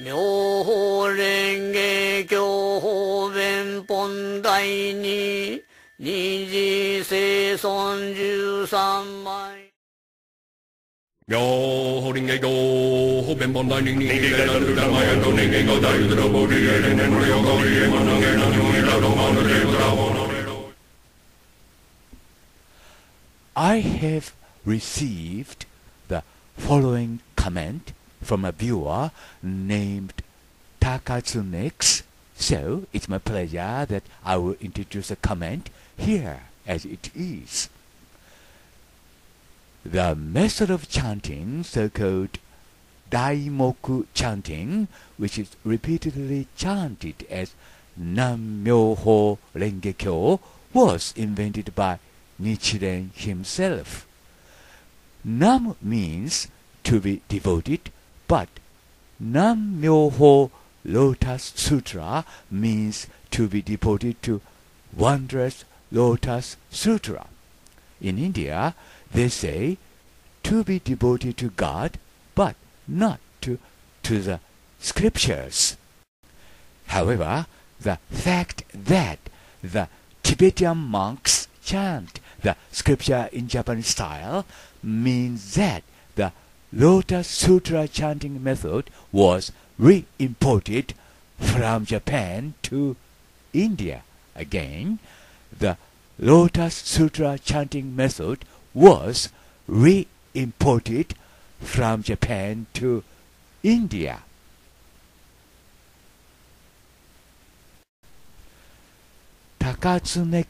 妙法蓮華経法弁本第二、二次生存十三枚。妙法蓮華経法弁本第二、二次生存十三枚。妙法蓮華経法弁本第二、二次生存十三枚。I have received the following comment from a viewer named Takatsunix. So it's my pleasure that I will introduce a comment here as it is. The method of chanting, so-called Daimoku chanting, which is repeatedly chanted as Nammyoho Rengekyo, was invented by Nichiren himself. Nam means to be devoted but Nam Myoho Lotus Sutra means to be devoted to Wondrous Lotus Sutra. In India, they say to be devoted to God, but not to, to the scriptures. However, the fact that the Tibetan monks chant the scripture in Japanese style means that the Lotus Sutra chanting method was re-imported from Japan to India. Again, the Lotus Sutra chanting method was re-imported from Japan to India. Takatsune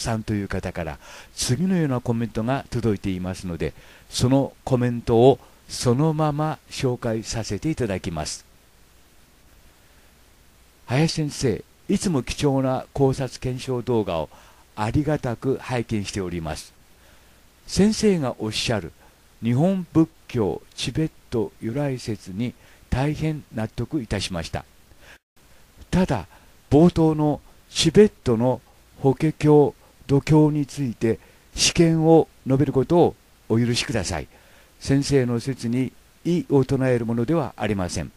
さんという方から次のようなコメントが届いていますのでそのコメントをそのまま紹介させていただきます林先生いつも貴重な考察検証動画をありがたく拝見しております先生がおっしゃる日本仏教チベット由来説に大変納得いたしましたただ冒頭のチベットの法華経度胸について試験を述べることをお許しください先生の説に異を唱えるものではありません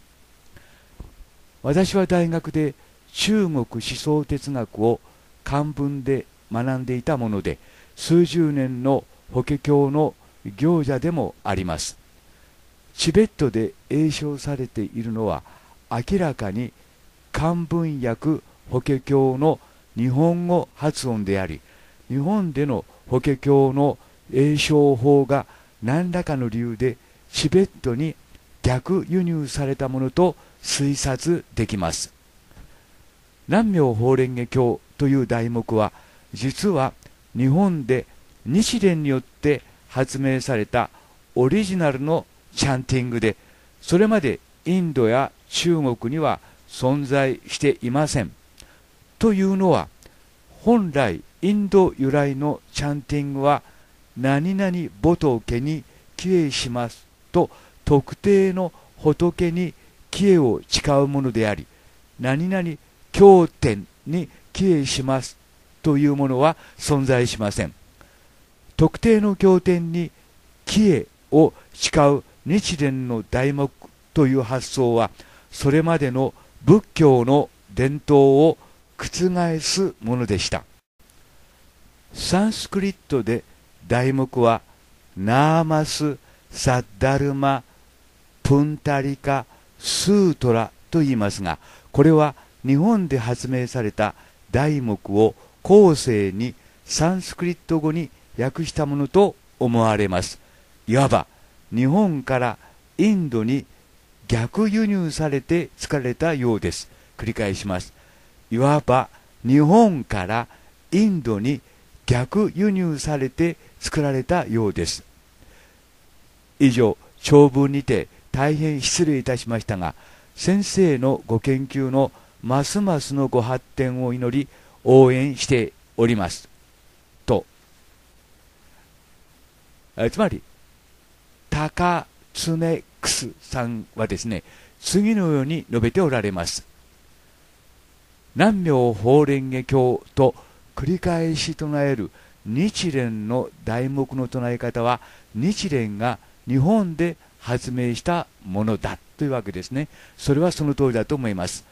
私は大学で中国思想哲学を漢文で学んでいたもので数十年の法華経の行者でもありますチベットで栄唱されているのは明らかに漢文訳法華経の日本語発音であり日本での法華経の栄唱法が何らかの理由でチベットに逆輸入されたものと推察できます南明法蓮華経という題目は実は日本で日蓮によって発明されたオリジナルのチャンティングでそれまでインドや中国には存在していませんというのは本来インド由来のチャンティングは何々仏に帰依しますと特定の仏に帰依を誓うものであり何々経典に帰依しますというものは存在しません特定の経典に帰依を誓う日蓮の題目という発想はそれまでの仏教の伝統を覆すものでしたサンスクリットで題目はナーマス・サッダルマ・プンタリカ・スートラと言いますがこれは日本で発明された題目を後世にサンスクリット語に訳したものと思われますいわば日本からインドに逆輸入されて疲れたようです繰り返しますいわば日本からインドに逆輸入されて作られたようです以上長文にて大変失礼いたしましたが先生のご研究のますますのご発展を祈り応援しておりますとつまり高常クスさんはですね次のように述べておられます南明法蓮華経と「繰り返し唱える日蓮の題目の唱え方は日蓮が日本で発明したものだというわけですね。それはその通りだと思います。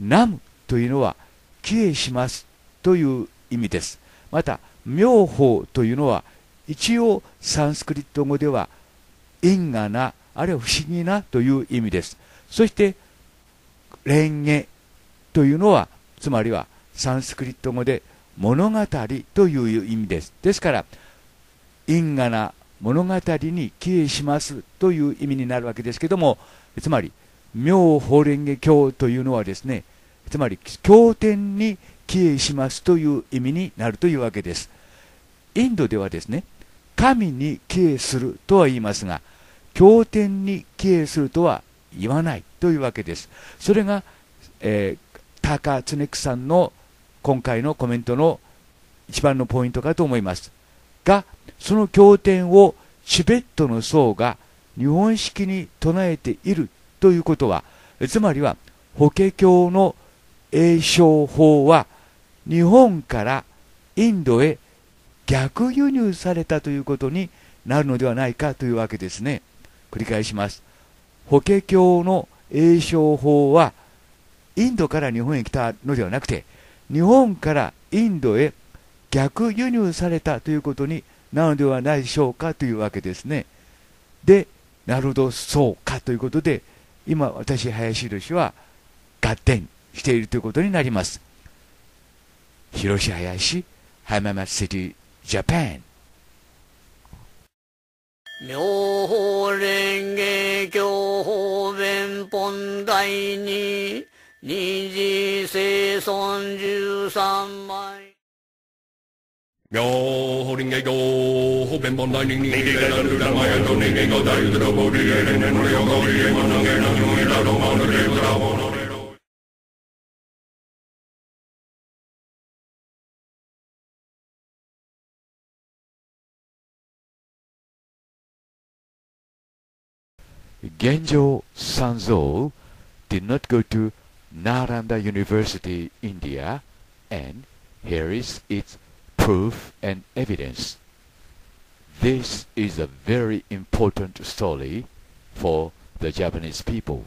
ナムというのは、帰依しますという意味です。また、妙法というのは、一応サンスクリット語では、因果な、あるいは不思議なという意味です。そして、蓮華というのは、つまりはサンスクリット語で物語という意味です。ですから、因果な物語に帰依しますという意味になるわけですけども、つまり、妙法蓮華経というのはですね、つまり、経典に帰依しますという意味になるというわけです。インドではですね、神に帰依するとは言いますが、経典に帰依するとは言わないというわけです。それが、えー、タカ・ツネクさんの今回のコメントの一番のポイントかと思います。が、その経典をチベットの僧が日本式に唱えているということは、つまりは、法華経の栄唱法は、日本からインドへ逆輸入されたということになるのではないかというわけですね。繰り返します。法華経の栄唱法は、インドから日本へ来たのではなくて、日本からインドへ逆輸入されたということになのではないでしょうかというわけですね。で、なるほど、そうかということで、今私、林宏は合点しているということになります。広し林、浜松シティ、ジャパン。妙法蓮華経法弁本第二 Genjo Sanzo did not go to Naranda University, India, and here is its proof and evidence. This is a very important story for the Japanese people.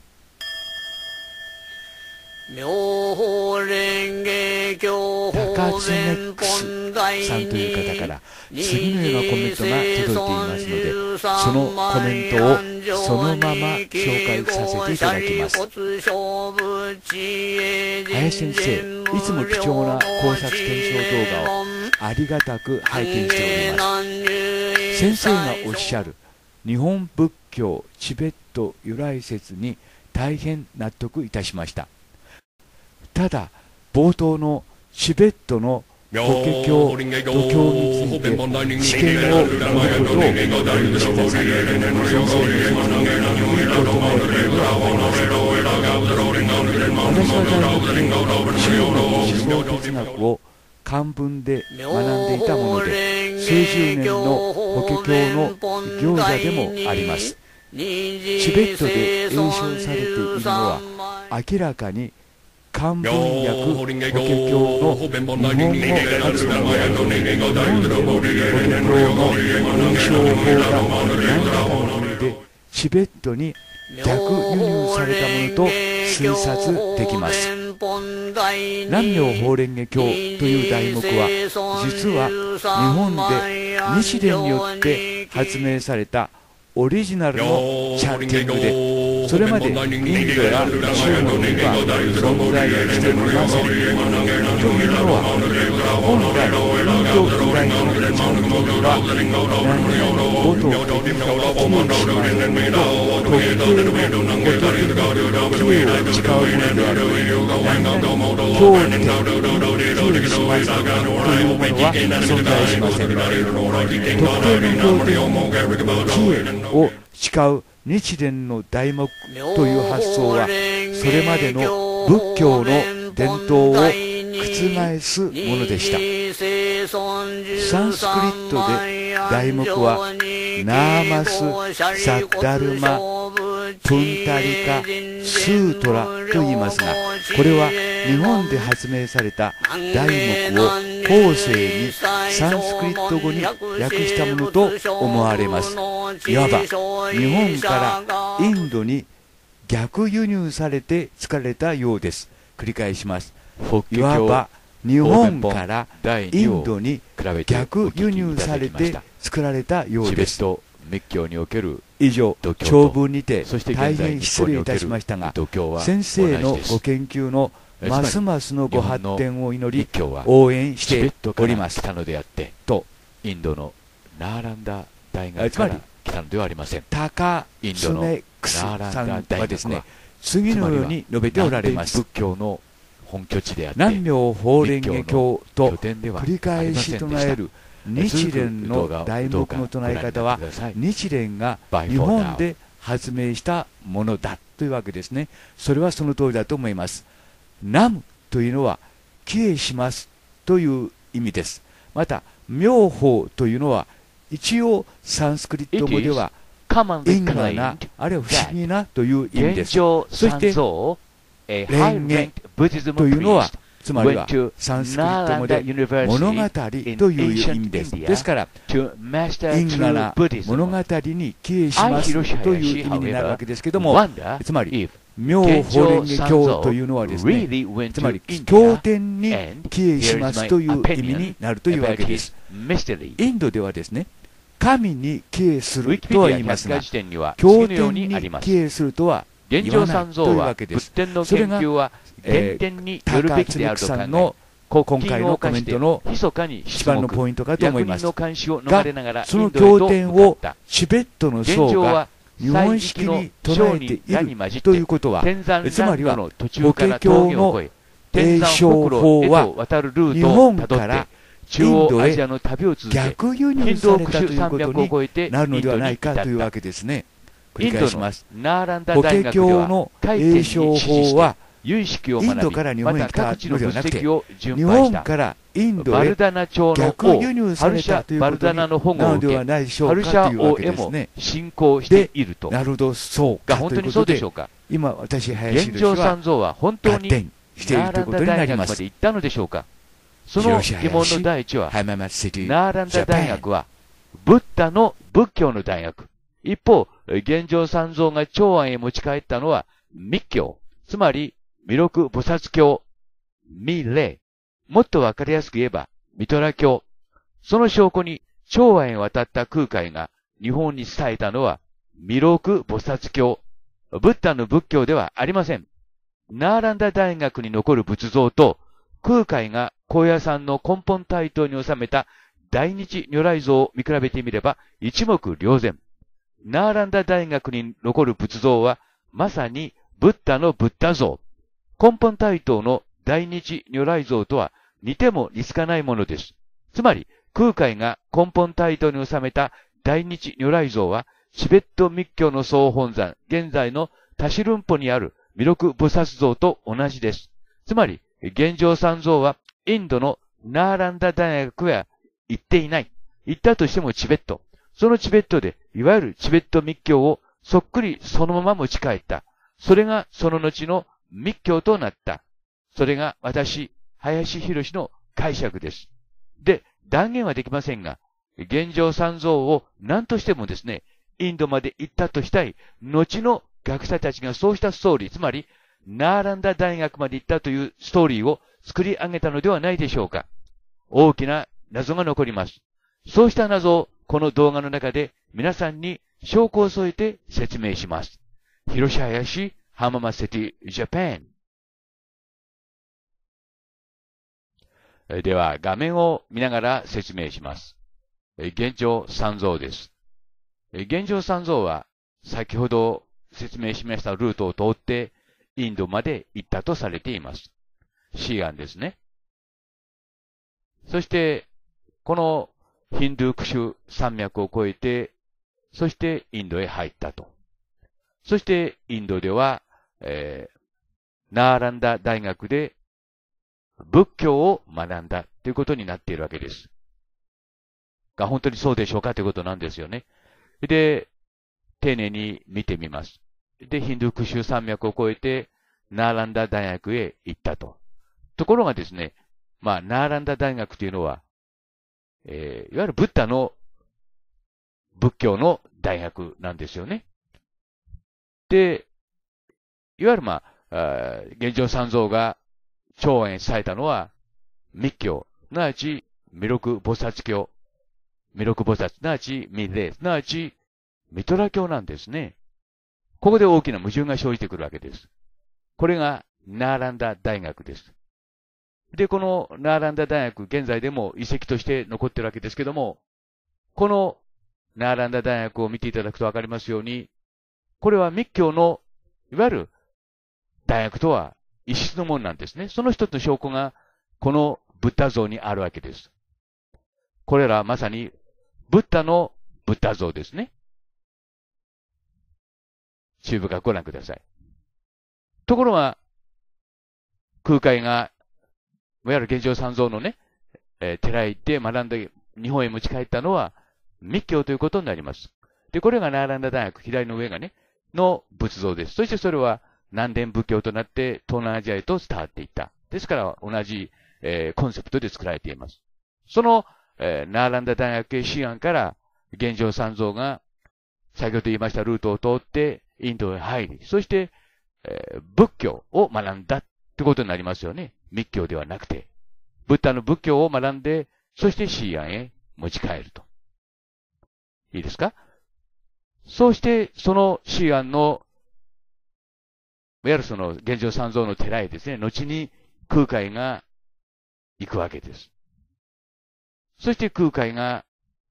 妙蓮華経高知ネクスさんという方から次のようなコメントが届いていますのでそのコメントをそのまま紹介させていただきます林先生いつも貴重な考察検証動画をありがたく拝見しております先生がおっしゃる日本仏教チベット由来説に大変納得いたしましたただ冒頭のチベットの法華経、土教について知見を得ることをしてください。私は大学で中国哲学を漢文で学んでいたもので、数十年の法華経の行者でもあります。チベットで栄唱されているのは明らかに漢文訳法華経の日本語発音日本法華経の文章法が何らかの意味でチベットに逆輸入されたものと推察できます。南明法蓮華経という題目は実は日本で日蓮によって発明されたオリジナルのチャンティングでそれまでインドや中国には存在しておりませんというのは本来インド古代のチャンティングは何ごとに旧市民と特定のごときに敬意を誓うものであるかな教義に敬意しますというものは存在しません特定の教義に敬を誓う日蓮の題目という発想はそれまでの仏教の伝統を覆すものでしたサンスクリットで題目はナーマス・サッダルマ・プンタリカ・スートラと言いますがこれは日本で発明された題目を後世にサンスクリット語に訳したものと思われますいわば日本からインドに逆輸入されて疲れたようです繰り返しますいわば日本からインドに逆輸入されて作られたようです。における以上、長文にて大変失礼いたしましたが、先生のご研究のますますのご発展を祈り、応援しております。と、インドのナーランダ大学から来たのではありません。タカ・インドのナーランダ大学は次のように述べておられます。仏教の本拠地であって南明法蓮華経と繰り返し唱える日蓮の題目の唱え方は日蓮が日本で発明したものだというわけですねそれはその通りだと思いますナム」というのはきれしますという意味ですまた妙法というのは一応サンスクリット語では因果なあるいは不思議なという意味ですそして蓮華というのはつまりはサンスクリット語で物語という意味です。ですから、インガナ物語に帰依しますという意味になるわけですけども、つまり、妙法蓮華経というのはですね、つまり経典に帰依しますという意味になるというわけです。インドではですね、神に帰依するとは言いますが、経典に帰依するとは現状三蔵は仏典の研究は原点によるべきであると考え今回のコメントの一番のポイントかと思いますがその経典をチベットの僧が日本式に捉えているということはつまりは法華経の提唱法は日本からインドへ逆輸入されたということになるのではないかというわけですね。インドします。ナーランダ大学では、解称法は、有インドから日本に来たのではなくて、日本からインドへ逆輸入されたということなのではないでしょうかというわけです進行していると。なるほど、そうか。本当にそうでしょうか。今、私、林現状三蔵は本当にしているということになります。まで行ったのでしょうか。その疑問の第一は、ナーランダ大学は、ブッダの仏教の大学。一方、現状三蔵が長安へ持ち帰ったのは密教、つまり弥勒菩薩教、未霊。もっとわかりやすく言えば、ミトラ教。その証拠に長安へ渡った空海が日本に伝えたのは弥勒菩薩教。ブッダの仏教ではありません。ナーランダ大学に残る仏像と空海が高野山の根本台頭に収めた大日如来像を見比べてみれば一目瞭然。ナーランダ大学に残る仏像は、まさにブッダのブッダ像。根本対等の大日如来像とは似ても似つかないものです。つまり、空海が根本対等に収めた大日如来像は、チベット密教の総本山、現在のタシルンポにある弥勒菩薩像と同じです。つまり、現状三像はインドのナーランダ大学へ行っていない。行ったとしてもチベット。そのチベットで、いわゆるチベット密教をそっくりそのまま持ち帰った。それがその後の密教となった。それが私、林博の解釈です。で、断言はできませんが、現状三蔵を何としてもですね、インドまで行ったとしたい、後の学者たちがそうしたストーリー、つまり、ナーランダ大学まで行ったというストーリーを作り上げたのではないでしょうか。大きな謎が残ります。そうした謎をこの動画の中で皆さんに証拠を添えて説明します。広島林浜松セティジャパン。では、画面を見ながら説明します。現状三像です。現状三像は、先ほど説明しましたルートを通って、インドまで行ったとされています。シーガンですね。そして、このヒンドゥークシュ山脈を越えて、そしてインドへ入ったと。そしてインドでは、えー、ナーランダ大学で仏教を学んだということになっているわけです。が本当にそうでしょうかということなんですよね。で、丁寧に見てみます。で、ヒンドゥークシュ山脈を越えて、ナーランダ大学へ行ったと。ところがですね、まあ、ナーランダ大学というのは、えー、いわゆるブッダの仏教の大学なんですよね。で、いわゆるまあ、現状三蔵が長演されたのは、密教、すなわち、弥勒菩薩教、弥勒菩薩、すなわち、密霊、すなわち、ミトラ教なんですね。ここで大きな矛盾が生じてくるわけです。これが、ナーランダ大学です。で、このナーランダ大学、現在でも遺跡として残ってるわけですけども、このナーランダ大学を見ていただくとわかりますように、これは密教の、いわゆる大学とは異質のものなんですね。その一つの証拠が、このブッダ像にあるわけです。これらはまさに、ブッダのブッダ像ですね。中部がご覧ください。ところが、空海がいわゆる現状三蔵のね、えー、寺へ行って学んで、日本へ持ち帰ったのは、密教ということになります。で、これがナーランダ大学、左の上がね、の仏像です。そしてそれは南伝仏教となって東南アジアへと伝わっていった。ですから同じ、えー、コンセプトで作られています。その、えー、ナーランダ大学系新案から、現状三蔵が、先ほど言いましたルートを通ってインドへ入り、そして、えー、仏教を学んだってことになりますよね。密教ではなくて、ブッダの仏教を学んで、そしてシーアンへ持ち帰ると。いいですかそうして、そのシーアンの、いわゆるその現状三蔵の寺へですね、後に空海が行くわけです。そして空海が、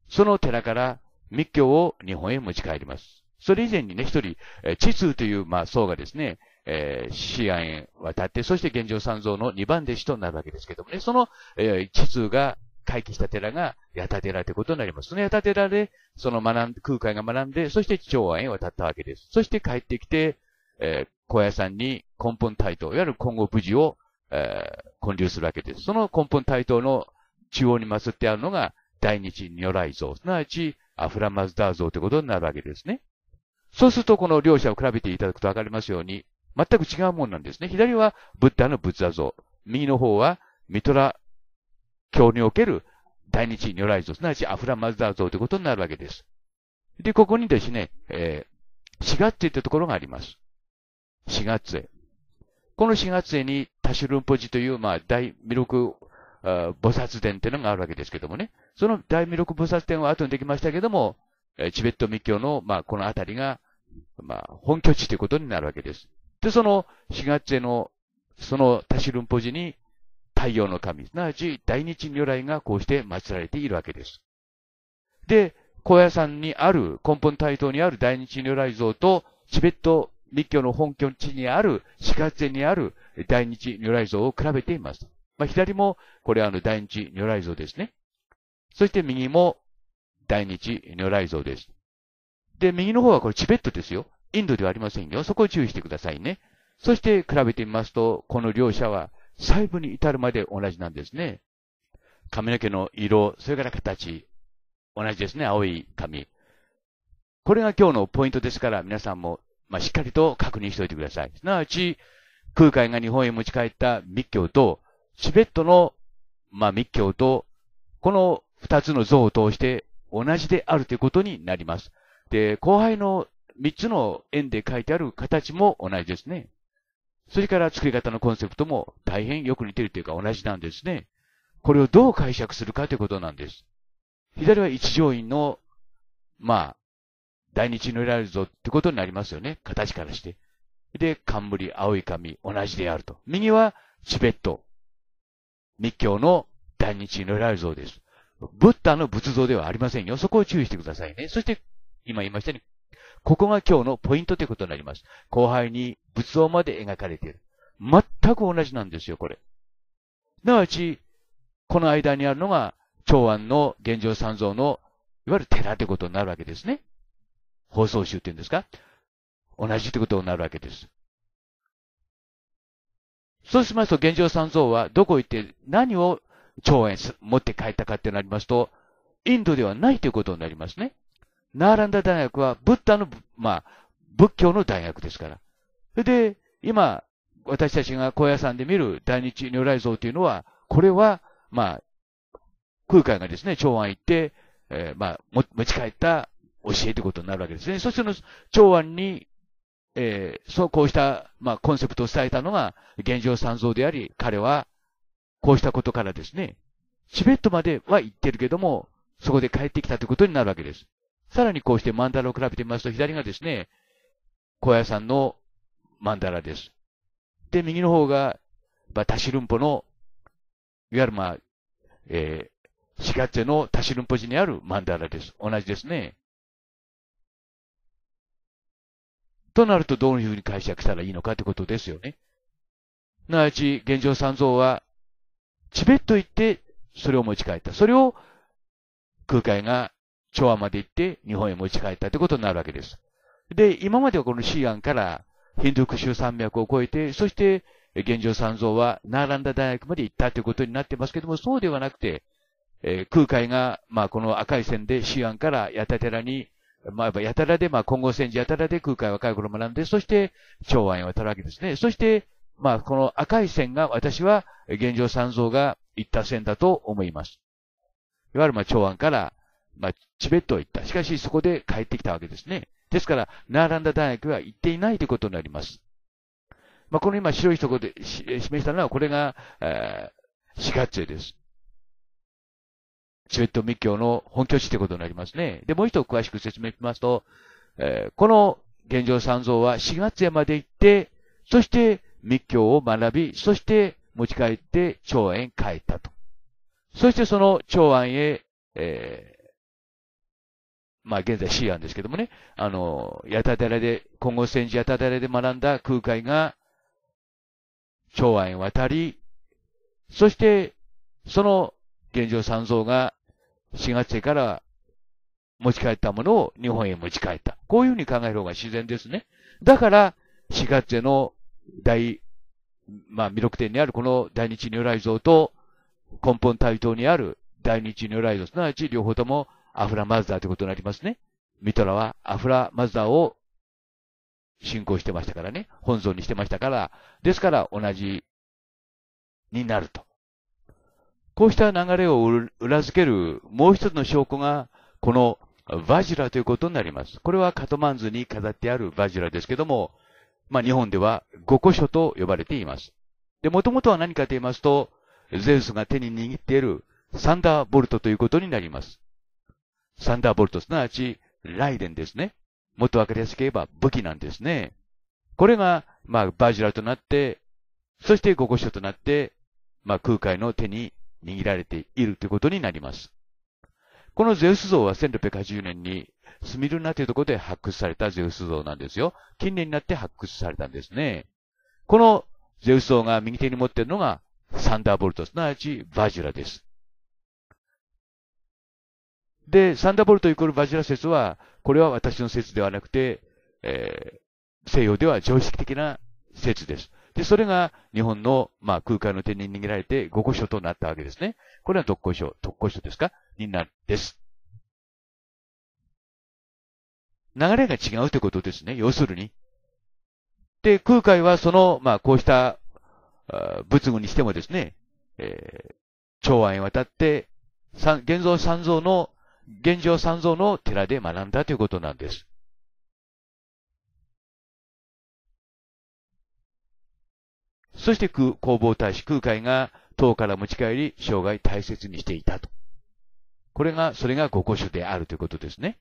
その寺から密教を日本へ持ち帰ります。それ以前にね、一人、地通という、まあ、僧がですね、えー、シア渡って、そして現状三蔵の二番弟子となるわけですけどもね、その、えー、地図が回帰した寺が八田寺ということになります。その八田寺で、その学ん、空海が学んで、そして長安へ渡ったわけです。そして帰ってきて、えー、小屋さんに根本対等、いわゆる今後無事を、えー、建立するわけです。その根本対等の中央に祀ってあるのが、大日如来像、すなわち、アフラマズダー像ということになるわけですね。そうすると、この両者を比べていただくとわかりますように、全く違うもんなんですね。左はブッダの仏座像。右の方はミトラ教における大日如来像、すなわちアフラマズダ像ということになるわけです。で、ここにですね、えー、4月といったところがあります。4月へ。この4月へにタシュルンポジという、まあ、大魅力菩薩殿というのがあるわけですけどもね。その大魅力菩薩殿は後にできましたけども、チベット密教の、まあ、この辺りが、まあ、本拠地ということになるわけです。で、その、四月への、そのタシルンポジに、太陽の神、すなわち大日如来がこうして祀られているわけです。で、高野山にある、根本台頭にある大日如来像と、チベット密教の本拠地にある、四月にある大日如来像を比べています。まあ、左も、これあの大日如来像ですね。そして右も、大日如来像です。で、右の方はこれチベットですよ。インドではありませんよ。そこを注意してくださいね。そして比べてみますと、この両者は細部に至るまで同じなんですね。髪の毛の色、それから形。同じですね、青い髪。これが今日のポイントですから、皆さんも、まあ、しっかりと確認しておいてください。すなわち、空海が日本へ持ち帰った密教と、チベットの、まあ、密教と、この二つの像を通して同じであるということになります。で、後輩の三つの円で書いてある形も同じですね。それから作り方のコンセプトも大変よく似てるというか同じなんですね。これをどう解釈するかということなんです。左は一条院の、まあ、大日のられるぞってことになりますよね。形からして。で、冠、青い髪、同じであると。右はチベット。密教の大日のられる像です。ブッダの仏像ではありませんよ。そこを注意してくださいね。そして、今言いましたように、ここが今日のポイントということになります。後輩に仏像まで描かれている。全く同じなんですよ、これ。なわち、この間にあるのが、長安の現状三蔵の、いわゆる寺ということになるわけですね。放送集っていうんですか同じってことになるわけです。そうしますと、現状三蔵はどこ行って何を長安持って帰ったかってなりますと、インドではないということになりますね。ナーランダ大学は、ブッダの、まあ、仏教の大学ですから。それで、今、私たちが高野山で見る大日如来像というのは、これは、まあ、空海がですね、長安行って、えー、まあ、持ち帰った教えということになるわけですね。そしての長安に、えー、そう、こうした、まあ、コンセプトを伝えたのが、現状三蔵であり、彼は、こうしたことからですね、チベットまでは行ってるけども、そこで帰ってきたということになるわけです。さらにこうしてマンダラを比べてみますと、左がですね、高野山のマンダラです。で、右の方が、まあ、タシルンポの、いわゆるまあ、えー、シガチェのタシルンポ寺にあるマンダラです。同じですね。となるとどういうふうに解釈したらいいのかということですよね。すなわち、現状三蔵は、チベット行って、それを持ち帰った。それを、空海が調和まで行って日本へ持ち帰ったということになるわけです。で、今まではこの西安からヒンドゥク州山脈を越えて、そして現状三蔵はナーランダ大学まで行ったということになってますけども、そうではなくて、えー、空海が、まあ、この赤い線で西安から八田寺に、まあ、やたらで、まあ、混合戦時やたらで空海は若い頃学んで、そして、長安へ渡るわけですね。そして、まあ、この赤い線が私は、現状三蔵が行った線だと思います。いわゆる、まあ、長安からまあ、チベットへ行った。しかし、そこで帰ってきたわけですね。ですから、ナーランダ大学は行っていないということになります。まあ、この今白いところで示したのは、これが、えー、四月です。チベット密教の本拠地ということになりますね。で、もう一度詳しく説明しますと、えー、この現状三蔵は四月山で行って、そして密教を学び、そして持ち帰って長安へ帰ったと。そしてその長安へ、えーまあ現在シ案ですけどもね、あの、やたたらで、今後戦時やたたらで学んだ空海が、長安へ渡り、そして、その現状三蔵が4月生から持ち帰ったものを日本へ持ち帰った。こういうふうに考える方が自然ですね。だから、4月への大、まあ、魅力点にあるこの大日如来像と根本対等にある大日如来像、すなわち両方ともアフラマズダーということになりますね。ミトラはアフラマズダーを信仰してましたからね。本尊にしてましたから、ですから同じになると。こうした流れを裏付けるもう一つの証拠が、このバジュラということになります。これはカトマンズに飾ってあるバジュラですけども、まあ日本では五個書と呼ばれています。で、もともとは何かと言いますと、ゼウスが手に握っているサンダーボルトということになります。サンダーボルト、すなわち、ライデンですね。もっとわかりやすく言えば武器なんですね。これが、まあ、バジュラとなって、そして五五所となって、まあ、空海の手に握られているということになります。このゼウス像は1680年にスミルナというところで発掘されたゼウス像なんですよ。近年になって発掘されたんですね。このゼウス像が右手に持っているのがサンダーボルト、すなわちバジュラです。で、サンダーボルトイコールバジラ説は、これは私の説ではなくて、えー、西洋では常識的な説です。で、それが日本の、まあ、空海の手に握られて五個書となったわけですね。これは特攻書、特攻書ですかになるです。流れが違うってことですね。要するに。で、空海はその、まあ、こうした、仏具にしてもですね、えー、長安へ渡って、三、現像三蔵の現状三蔵の寺で学んだということなんです。そして空、弘法大使空海が党から持ち帰り、生涯大切にしていたと。これが、それが五個書であるということですね。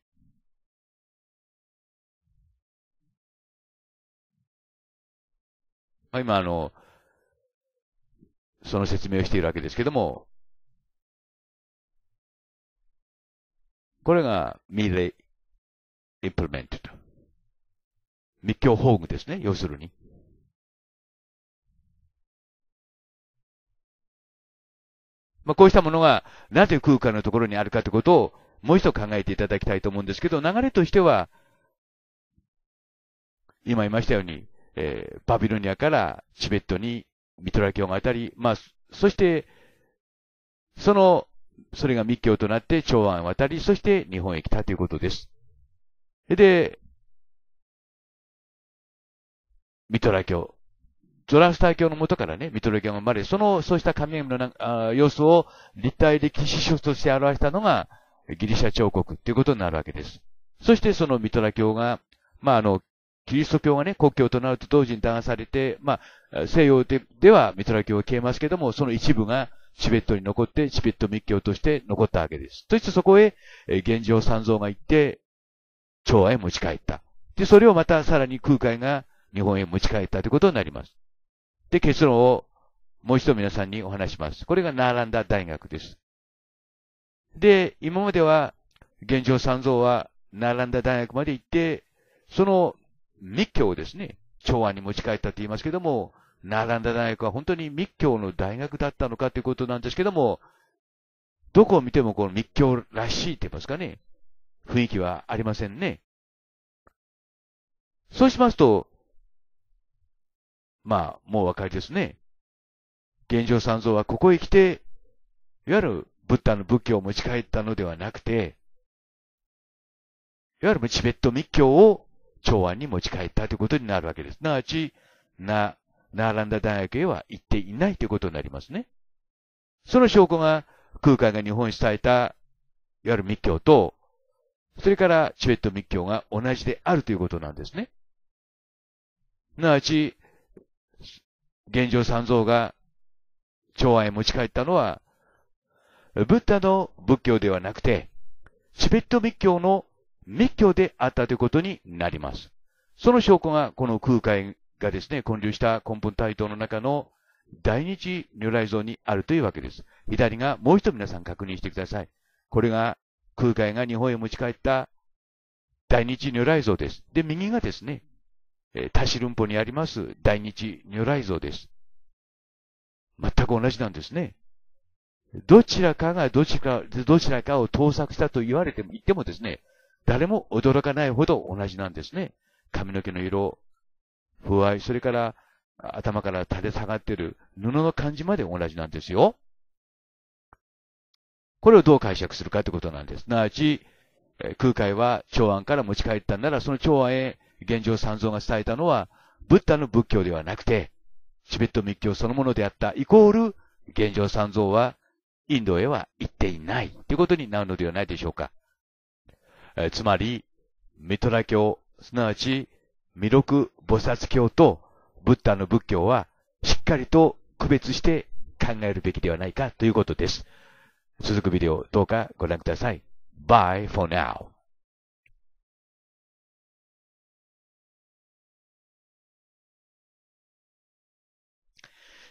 まあ、今、あの、その説明をしているわけですけども、これが implemented。密教法具ですね、要するに。まあ、こうしたものが、なぜ空間のところにあるかということを、もう一度考えていただきたいと思うんですけど、流れとしては、今言いましたように、えー、バビロニアからチベットにミトラ教が当たり、まあ、そして、そのそれが密教となって長安渡り、そして日本へ来たということです。で、ミトラ教。ゾラスター教のもとからね、ミトラ教が生まれ、その、そうした神々のな様子を立体的史書として表したのがギリシャ彫刻ということになるわけです。そしてそのミトラ教が、まあ、あの、キリスト教がね、国教となると同時に弾されて、まあ、西洋ではミトラ教を消えますけども、その一部がチベットに残って、チベット密教として残ったわけです。そしてそこへ、現状三蔵が行って、長安へ持ち帰った。で、それをまたさらに空海が日本へ持ち帰ったということになります。で、結論をもう一度皆さんにお話します。これがナーランダ大学です。で、今までは、現状三蔵はナーランダ大学まで行って、その密教をですね、長安に持ち帰ったと言いますけども、並んだ大学は本当に密教の大学だったのかということなんですけども、どこを見てもこの密教らしいって言いますかね、雰囲気はありませんね。そうしますと、まあ、もうお分かりですね。現状三蔵はここへ来て、いわゆるブッダの仏教を持ち帰ったのではなくて、いわゆるチベット密教を長安に持ち帰ったということになるわけです。なわち、な、ナーランダ大学へは行っていないということになりますね。その証拠が、空海が日本に伝えた、いわゆる密教と、それからチベット密教が同じであるということなんですね。なわち、現状三蔵が、長安へ持ち帰ったのは、ブッダの仏教ではなくて、チベット密教の密教であったということになります。その証拠がこの空海がですね、混流した根本台頭の中の大日如来像にあるというわけです。左がもう一度皆さん確認してください。これが空海が日本へ持ち帰った大日如来像です。で、右がですね、タシルンポにあります大日如来像です。全く同じなんですね。どちらかがどちらどちらかを盗作したと言われても、言ってもですね、誰も驚かないほど同じなんですね。髪の毛の色、不愛、それから頭から垂れ下がってる布の感じまで同じなんですよ。これをどう解釈するかってことなんです。すなわち、空海は長安から持ち帰ったんなら、その長安へ現状三蔵が伝えたのは、ブッダの仏教ではなくて、チベット密教そのものであった、イコール、現状三蔵はインドへは行っていないということになるのではないでしょうか。えつまり、ミトラ教、すなわち、弥勒菩薩教とブッダの仏教はしっかりと区別して考えるべきではないかということです。続くビデオどうかご覧ください。Bye for now.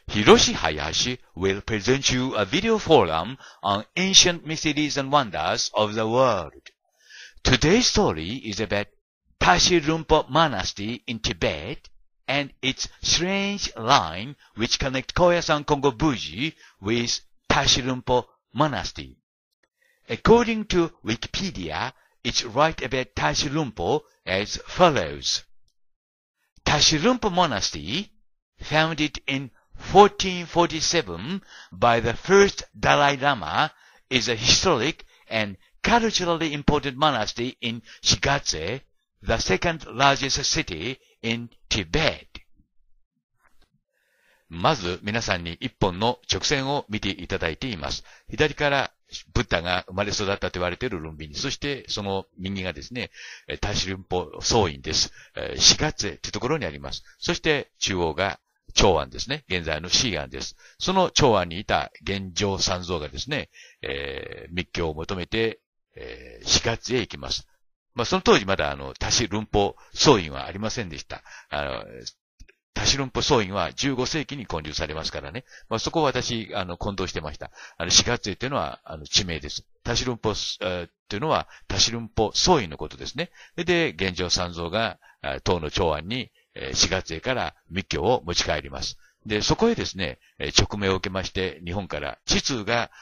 Hiroshi Hayashi will present you a video forum on ancient mysteries and wonders of the world. Today's story is about Tashi Rumpa Monastery in Tibet and its strange line which connects Koyasan Kongo Buji with Tashi Rumpa Monastery. According to Wikipedia, it's right about Tashi Rumpa as follows. Tashi Rumpa Monastery, founded in 1447 by the first Dalai Lama, is a historic and culturally important monastery in Shigatse, the second largest city in Tibet. まず皆さんに一本の直線を見ていただいています。左からブッダが生まれ育ったと言われているルンビニ。そしてその右がですね、タシ使ンポ総院です。四月というところにあります。そして中央が長安ですね。現在のシーンです。その長安にいた現状三蔵がですね、えー、密教を求めて、えー、四月へ行きます。まあ、その当時まだ、あの、多子論法総員はありませんでした。あの、多子論法総員は15世紀に建立されますからね。まあ、そこを私、あの、混同してました。あの、四月絵というのは、あの、地名です。多子論法、えー、というのは、多子論法総員のことですね。で、現状三蔵が、党の長安に、四月へから密教を持ち帰ります。で、そこへですね、直命を受けまして、日本から地通が、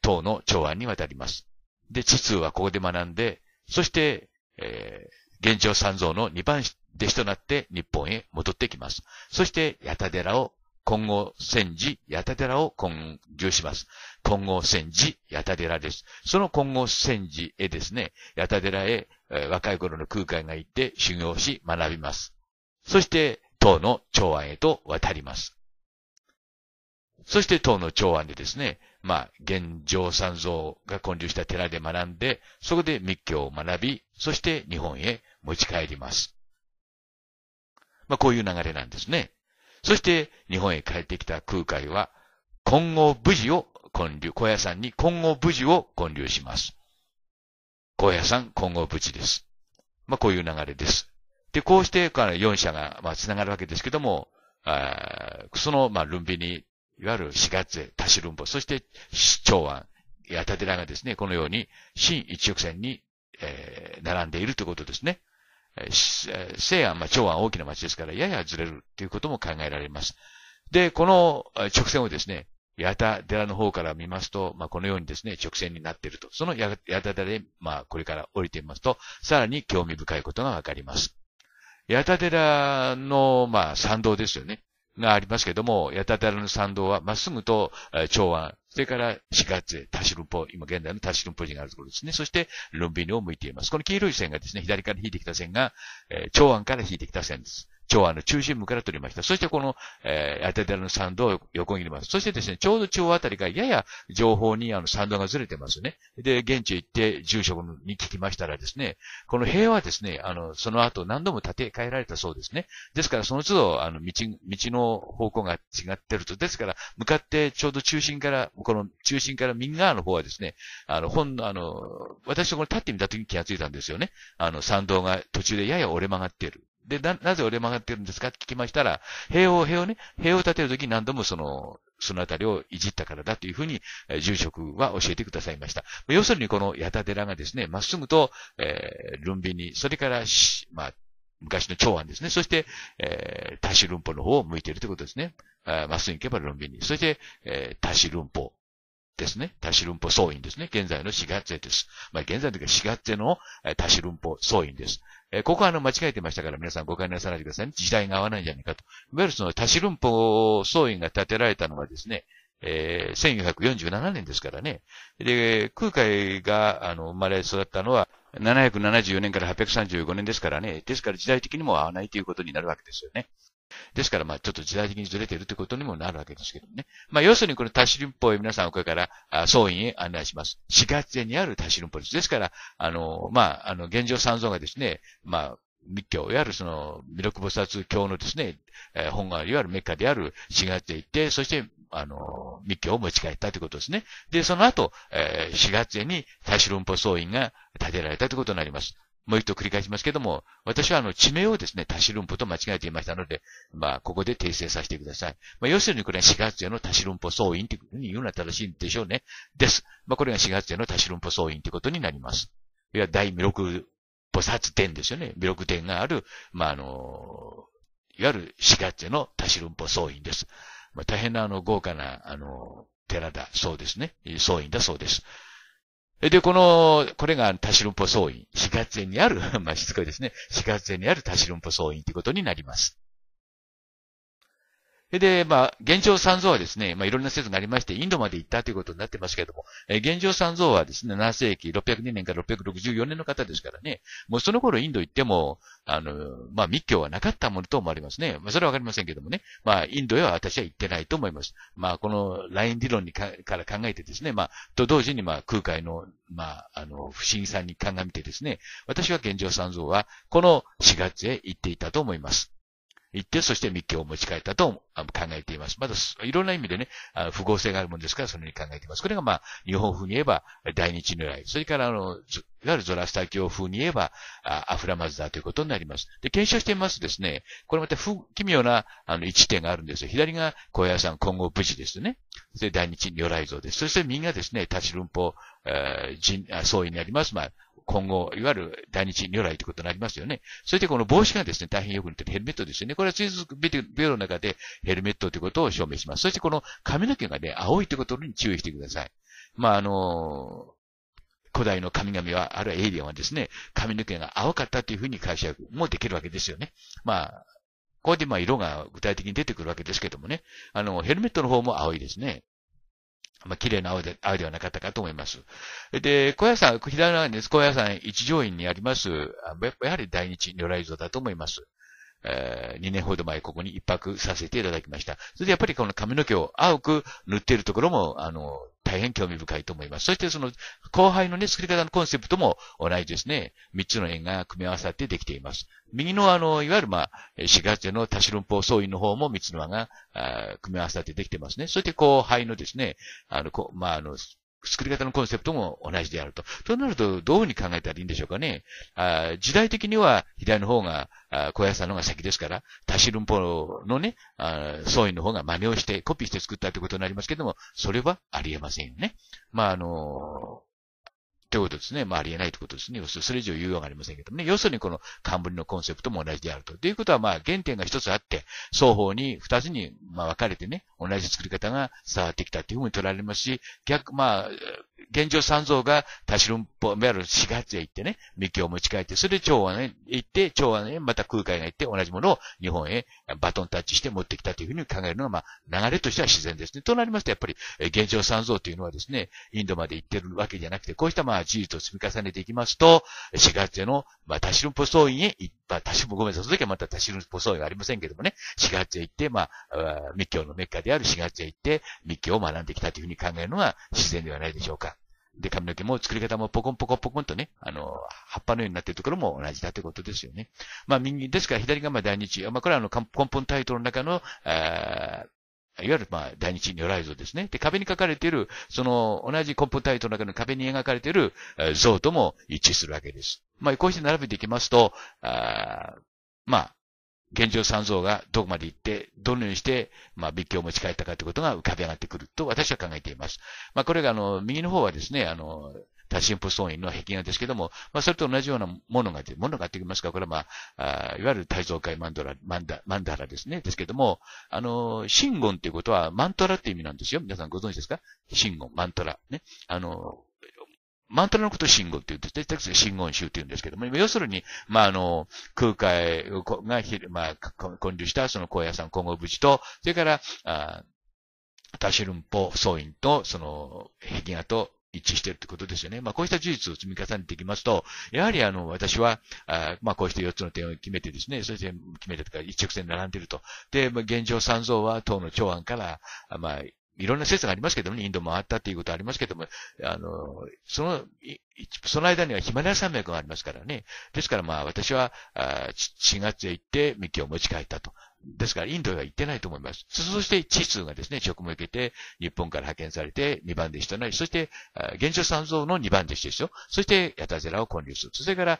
党の長安に渡ります。で、地通はここで学んで、そして、えー、現状三蔵の二番弟子となって日本へ戻ってきます。そして、八田寺を、今後戦時、八田寺を根流します。今後戦時、八田寺です。その今後戦時へですね、八田寺へ、えー、若い頃の空海が行って修行し学びます。そして、唐の長安へと渡ります。そして唐の長安でですね、まあ、現状三蔵が建立した寺で学んで、そこで密教を学び、そして日本へ持ち帰ります。まあ、こういう流れなんですね。そして、日本へ帰ってきた空海は、今後無事を建立、小屋さんに今後無事を建立します。小屋さん今後無事です。まあ、こういう流れです。で、こうして、4社が、まあ、繋がるわけですけども、あその、まあ、ルンビニいわゆる四月、へ、多種論法、そして長安、八田寺がですね、このように、新一直線に、えー、並んでいるということですね。えー、西安、まあ、長安大きな町ですから、ややずれるということも考えられます。で、この直線をですね、八田寺の方から見ますと、まあ、このようにですね、直線になっていると。その八田寺で、まあ、これから降りてみますと、さらに興味深いことがわかります。八田寺の、まあ、参道ですよね。がありますけども、八タタの参道はまっすぐと、え長安、それから四月、タシルンポ、今現在のタシルンポジがあるところですね。そして、ルンビニを向いています。この黄色い線がですね、左から引いてきた線が、え長安から引いてきた線です。長安の中心部から取りました。そしてこの、えー、アテデラの参道を横切ります。そしてですね、ちょうど中央あたりがやや情報にあの参道がずれてますね。で、現地へ行って住職に聞きましたらですね、この塀はですね、あの、その後何度も建て替えられたそうですね。ですからその都度、あの、道、道の方向が違ってると。ですから、向かってちょうど中心から、この中心から右側の方はですね、あの、本の、あの、私とこれ立ってみた時に気がついたんですよね。あの、参道が途中でやや折れ曲がっている。で、な、なぜ折れ曲がってるんですかって聞きましたら、平を、平をね、塀を建てるとき何度もその、そのあたりをいじったからだというふうに、えー、住職は教えてくださいました。要するにこの八田寺がですね、まっすぐと、えー、ルンビに、それから、まあ、昔の長安ですね。そして、えー、シルンポの方を向いているということですね。まっすぐ行けばルンビに。そして、えー、シルンポ。ですね。タシルンポ総員ですね。現在の四月です。まあ、現在の時は四月のシルンポ総員です。えー、ここはあの、間違えてましたから、皆さん誤解なさないでくださいね。時代が合わないんじゃないかと。いわゆるその、多子論法総員が建てられたのはですね、えー、1447年ですからね。で、空海が、あの、生まれ育ったのは、774年から835年ですからね。ですから時代的にも合わないということになるわけですよね。ですから、まあ、ちょっと時代的にずれているということにもなるわけですけどね。まあ、要するにこの多種林法へ皆さんこれから、総員へ案内します。4月にある多種林法です。ですから、あの、まあ、あの、現状三蔵がですね、まあ、密教、いわゆるその、魅力菩薩教のですね、えー、本願、いわゆるメッカである4月へ行って、そして、あの、密教を持ち帰ったということですね。で、その後、えー、4月に多種論法総員が建てられたということになります。もう一度繰り返しますけども、私はあの、地名をですね、タシルンポと間違えていましたので、まあ、ここで訂正させてください。まあ、要するにこれは4月夜のタシルンポ総員というふうに言うのは正しいんでしょうね。です。まあ、これが4月夜のタシルンポ総員ということになります。いや、第力菩薩殿ですよね。魅力殿がある、まあ、あの、いわゆる4月のタシルンポ総員です。まあ、大変なあの豪華な、あの、寺だそうですね。総員だそうです。で、この、これが多種ポ法総院、四月園にある、まあ、しつこいですね、四月園にある多種ポ法総院ということになります。で、まあ、現状三蔵はですね、まあ、いろんな説がありまして、インドまで行ったということになってますけれども、え現状三蔵はですね、7世紀602年から664年の方ですからね、もうその頃インド行っても、あの、まあ、密教はなかったものと思われますね。まあ、それはわかりませんけどもね、まあ、インドへは私は行ってないと思います。まあ、このライン理論にかから考えてですね、まあ、と同時に、まあ、空海の、まあ、あの、不思議さに鑑みてですね、私は現状三蔵は、この4月へ行っていたと思います。行って、そして密教を持ち帰ったと考えています。まだ、いろんな意味でね、不合性があるもんですから、そのように考えています。これがまあ、日本風に言えば、大日如来。それからあの、いわゆるゾラスタ教風に言えば、アフラマズダということになります。で、検証してみますとですね、これまた不奇妙な、あの、位置点があるんですよ。左が高野山今後無事ですね。で、大日如来像です。そして右がですね、立ち論法、えー、人、総意になります。まあ、今後、いわゆる大日如来ということになりますよね。そしてこの帽子がですね、大変よく似てるヘルメットですよね。これは水族ビデオの中でヘルメットということを証明します。そしてこの髪の毛がね、青いということに注意してください。まあ、あの古代の神々は、あるいはエイリアンはですね、髪の毛が青かったというふうに解釈もできるわけですよね。まあ、ここでまあ色が具体的に出てくるわけですけどもね、あの、ヘルメットの方も青いですね。まあ、綺麗な青で、青ではなかったかと思います。で、小屋さん、左側です。小屋さん一条院にあります、やはり大日如来像だと思います。えー、2年ほど前ここに一泊させていただきました。それでやっぱりこの髪の毛を青く塗っているところも、あの、大変興味深いと思います。そしてその後輩のね、作り方のコンセプトも同じですね。3つの円が組み合わさってできています。右のあの、いわゆるまあ、4月の多種論法総員の方も3つの輪が組み合わさってできてますね。そして後輩のですね、あの、まあ、あの、作り方のコンセプトも同じであると。となると、どういうふうに考えたらいいんでしょうかね。あ時代的には、左の方が、あ小屋さんの方が先ですから、タシルンポのね、総員の方が真似をして、コピーして作ったということになりますけども、それはありえませんよね。まあ、あのということですね。まあ、ありえないということですね。要するに、それ以上言うようがありませんけどもね。要するに、この冠のコンセプトも同じであると。ということは、まあ、原点が一つあって、双方に二つに、まあ、分かれてね、同じ作り方が伝わってきたというふうに取られますし、逆、まあ、現状三蔵が多ル論法、メール四月へ行ってね、密教を持ち帰って、それで長安へ行って、長安へまた空海が行って、同じものを日本へバトンタッチして持ってきたというふうに考えるのが、まあ、流れとしては自然ですね。となりますと、やっぱり、現状三蔵というのはですね、インドまで行ってるわけじゃなくて、こうしたまあ事実を積み重ねていきますと、四月への、まあ、多ル論法総院へ行って、まあ、多種、ごめんなさい、その時はまた多種論法総院はありませんけどもね、四月へ行って、まあ、密教のメッカである四月へ行って、密教を学んできたというふうに考えるのが自然ではないでしょうか。で、髪の毛も作り方もポコンポコンポコンとね、あの、葉っぱのようになっているところも同じだということですよね。まあ、右、ですから左がまあ大日、まあ、これはあの、根本タイトルの中の、いわゆる、まあ、大日如来像ですね。で、壁に書かれている、その、同じ根本タイトルの中の壁に描かれている像とも一致するわけです。まあ、こうして並べていきますと、あまあ、現状三蔵がどこまで行って、どのようにして、まあ、仏教を持ち帰ったかということが浮かび上がってくると私は考えています。まあ、これが、あの、右の方はですね、あの、多神仏尊院の壁画ですけども、まあ、それと同じようなものが、ものがってきますか、これはまあ、あいわゆる大蔵界マンドラ、マンダ、マンダラですね、ですけども、あの、真言っていうことはマントラっていう意味なんですよ。皆さんご存知ですか真言、マントラ。ね。あの、マントラのことを信号って言って、です。信号集って言うんですけども、要するに、まあ、あの、空海がひ、まあ、混流したその荒野山今後無事と、それから、あタシルンポ総員と、その、壁画と一致してるってことですよね。まあ、こうした事実を積み重ねていきますと、やはりあの、私は、あまあ、こうして4つの点を決めてですね、そして決めてとか一直線並んでると。で、まあ、現状三蔵は党の長安から、まあ、いろんな説がありますけどもね、インドもあったっていうことありますけども、あの、その、その間にはヒマラヤ山脈がありますからね。ですからまあ私は、あ4月へ行って密教を持ち帰ったと。ですからインドへは行ってないと思います。そして地図がですね、職務を受けて日本から派遣されて2番弟子となり、そして、現象三蔵の2番弟子ですよ。そして、ヤタゼラを建立する。それから、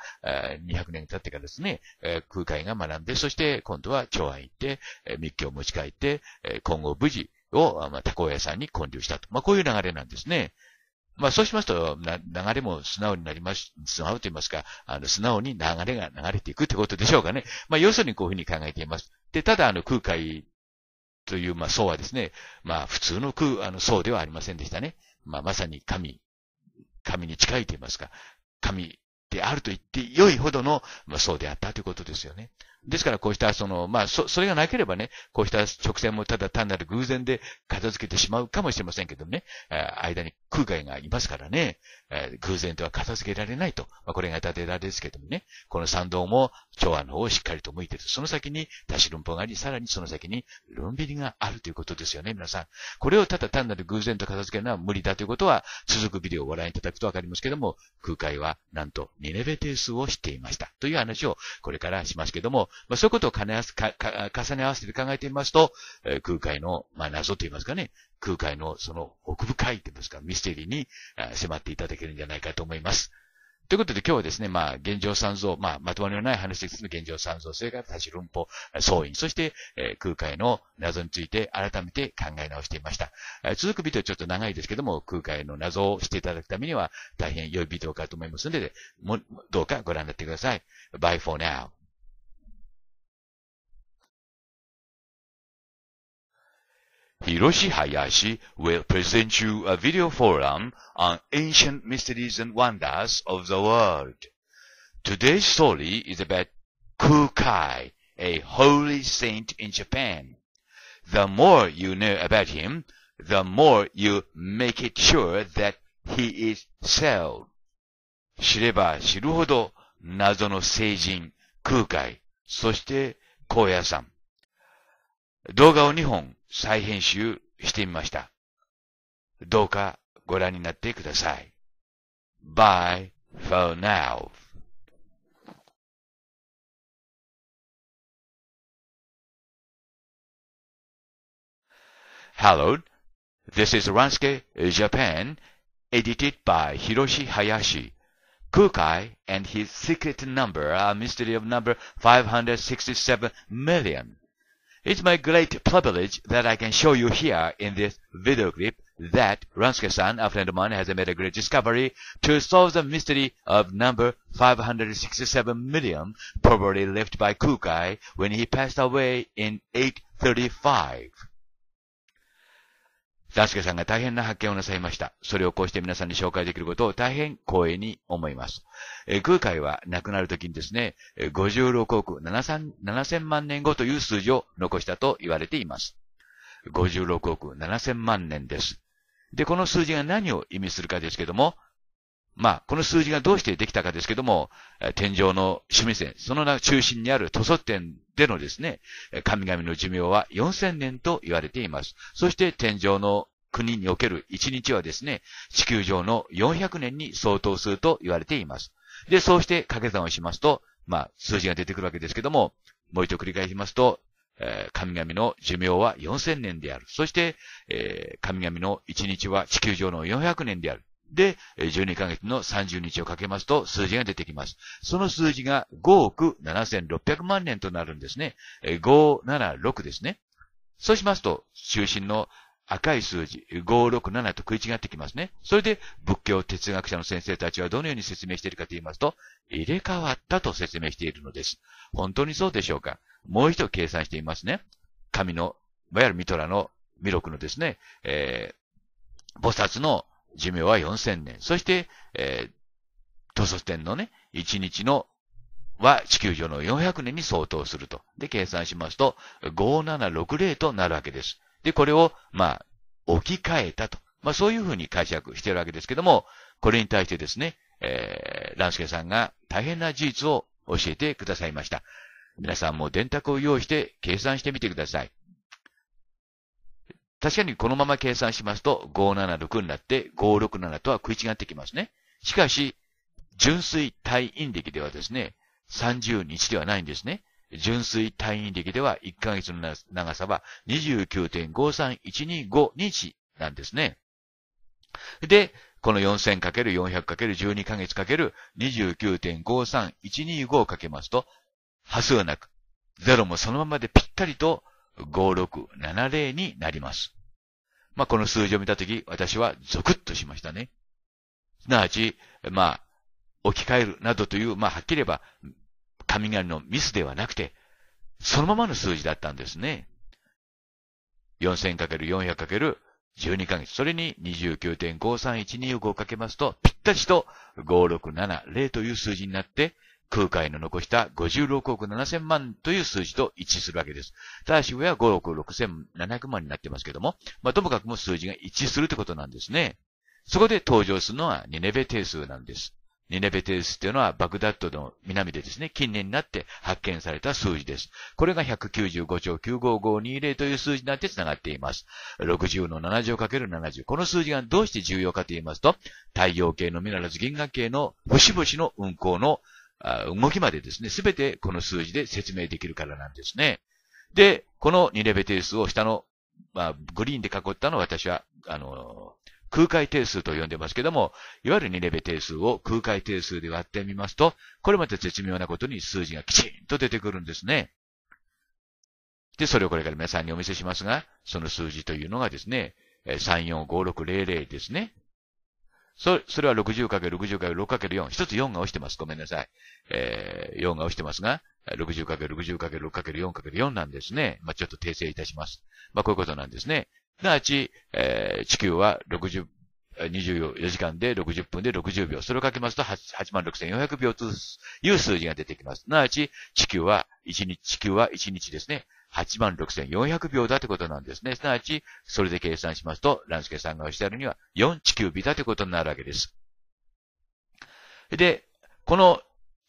200年経ってからですね、空海が学んで、そして今度は長安行って、密教を持ち帰って、今後無事、を、まあ、タコ屋さんに混流したと。まあ、こういう流れなんですね。まあ、そうしますと、な、流れも素直になります、素直と言いますか、あの、素直に流れが流れていくってことでしょうかね。まあ、要するにこういうふうに考えています。で、ただ、あの、空海という、まあ、層はですね、まあ、普通の空、あの、層ではありませんでしたね。まあ、まさに神、神に近いと言いますか、神であると言って良いほどの、まあ、層であったということですよね。ですからこうしたその、まあ、そ、それがなければね、こうした直線もただ単なる偶然で片付けてしまうかもしれませんけどもね、間に空海がいますからね、偶然では片付けられないと。まあ、これがてらですけどもね、この参道も長安の方をしっかりと向いている。その先にしるんぽがあり、さらにその先にルンビリがあるということですよね、皆さん。これをただ単なる偶然と片付けるのは無理だということは、続くビデオをご覧いただくとわかりますけども、空海はなんとニネベ定数をしていました。という話をこれからしますけども、まあ、そういうことを重ね合わせ、重ね合わせて考えてみますと、えー、空海の、まあ、謎と言いますかね、空海のその奥深いと言いますか、ミステリーに迫っていただけるんじゃないかと思います。ということで今日はですね、まあ、現状三蔵、まあ、まとまりのない話ですの現状三蔵、それから多種論法、総員、そして、えー、空海の謎について改めて考え直していました。えー、続くビデオちょっと長いですけども、空海の謎をしていただくためには大変良いビデオかと思いますので、もどうかご覧になってください。Bye for now. Hiroshi Hayashi will present you a video forum on ancient mysteries and wonders of the world. Today's story is about Kukai, a holy saint in Japan. The more you know about him, the more you make it sure that he is so. 知れば知るほど謎の聖人、空海、そして高野山、動画を2本再編集してみました。どうかご覧になってください。Bye for now. Hello, this is Ransuke Japan, edited by Hiroshi Hayashi. Kukai and his secret number, a mystery of number 567 million. It's my great privilege that I can show you here in this video clip that Ransuke-san, a friend of mine, has made a great discovery to solve the mystery of number 567 million, probably left by Kukai when he passed away in 835. 大輔さんが大変な発見をなさいました。それをこうして皆さんに紹介できることを大変光栄に思います。えー、空海は亡くなるときにですね、56億 7, 7000万年後という数字を残したと言われています。56億7000万年です。で、この数字が何を意味するかですけども、まあ、この数字がどうしてできたかですけども、天井の趣味線、その中心にある塗装点でのですね、神々の寿命は4000年と言われています。そして天井の国における1日はですね、地球上の400年に相当すると言われています。で、そうして掛け算をしますと、まあ、数字が出てくるわけですけども、もう一度繰り返しますと、神々の寿命は4000年である。そして、神々の1日は地球上の400年である。で、12ヶ月の30日をかけますと数字が出てきます。その数字が5億7600万年となるんですね。576ですね。そうしますと、中心の赤い数字、567と食い違ってきますね。それで、仏教哲学者の先生たちはどのように説明しているかと言いますと、入れ替わったと説明しているのです。本当にそうでしょうかもう一度計算してみますね。神の、いわゆるミトラのロクのですね、えー、菩薩の寿命は4000年。そして、えー、土祖天のね、1日のは地球上の400年に相当すると。で、計算しますと、5760となるわけです。で、これを、まあ、置き換えたと。まあ、そういうふうに解釈しているわけですけども、これに対してですね、えー、ランスケさんが大変な事実を教えてくださいました。皆さんも電卓を用意して計算してみてください。確かにこのまま計算しますと、576になって、567とは食い違ってきますね。しかし、純粋退院歴ではですね、30日ではないんですね。純粋退院歴では1ヶ月の長さは29.53125日なんですね。で、この 4000×400×12 ヶ月 ×29.53125 をかけますと、波数なく、ゼロもそのままでぴったりと5670になります。まあ、この数字を見たとき、私はゾクッとしましたね。すなわち、まあ、置き換えるなどという、まあ、はっきり言えば、神々のミスではなくて、そのままの数字だったんですね。4000×400×12 ヶ月。それに29.53125をかけますと、ぴったりと5670という数字になって、空海の残した56億7千万という数字と一致するわけです。ただし上は5億6千700万になってますけども、まあ、ともかくも数字が一致するということなんですね。そこで登場するのはニネベ定数なんです。ニネベ定数というのはバグダッドの南でですね、近年になって発見された数字です。これが195兆95520という数字になって繋がっています。60の7乗 ×70。この数字がどうして重要かと言いますと、太陽系のみならず銀河系の星々の運行の動きまでですね、すべてこの数字で説明できるからなんですね。で、この2レベ定数を下の、まあ、グリーンで囲ったのを私は、あの空海定数と呼んでますけども、いわゆる2レベ定数を空海定数で割ってみますと、これまた絶妙なことに数字がきちんと出てくるんですね。で、それをこれから皆さんにお見せしますが、その数字というのがですね、345600ですね。そ、それは 60×60×6×4。一つ4が落ちてます。ごめんなさい。えー、4が落ちてますが、60×60×6×4×4 なんですね。まあ、ちょっと訂正いたします。まあ、こういうことなんですね。なあち、えー、地球は60、24時間で60分で60秒。それをかけますと86,400秒という数字が出てきます。なあち、地球は1日、地球は1日ですね。8万6400秒だってことなんですね。すなわち、それで計算しますと、ランスケさんがおっしゃるには4地球日だってことになるわけです。で、この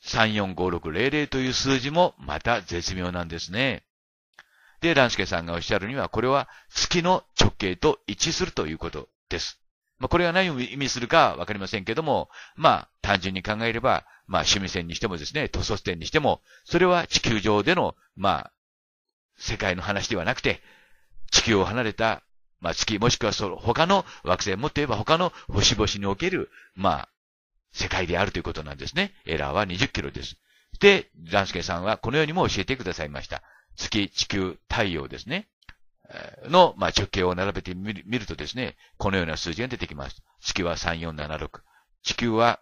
345600という数字もまた絶妙なんですね。で、ランスケさんがおっしゃるには、これは月の直径と一致するということです。まあ、これが何を意味するかわかりませんけども、まあ、単純に考えれば、まあ、趣味線にしてもですね、塗装線にしても、それは地球上での、まあ、世界の話ではなくて、地球を離れた、まあ、月、もしくはその他の惑星、もっと言えば他の星々における、まあ、世界であるということなんですね。エラーは20キロです。で、ランスケさんはこのようにも教えてくださいました。月、地球、太陽ですね。の、まあ、直径を並べてみるとですね、このような数字が出てきます。月は3476。地球は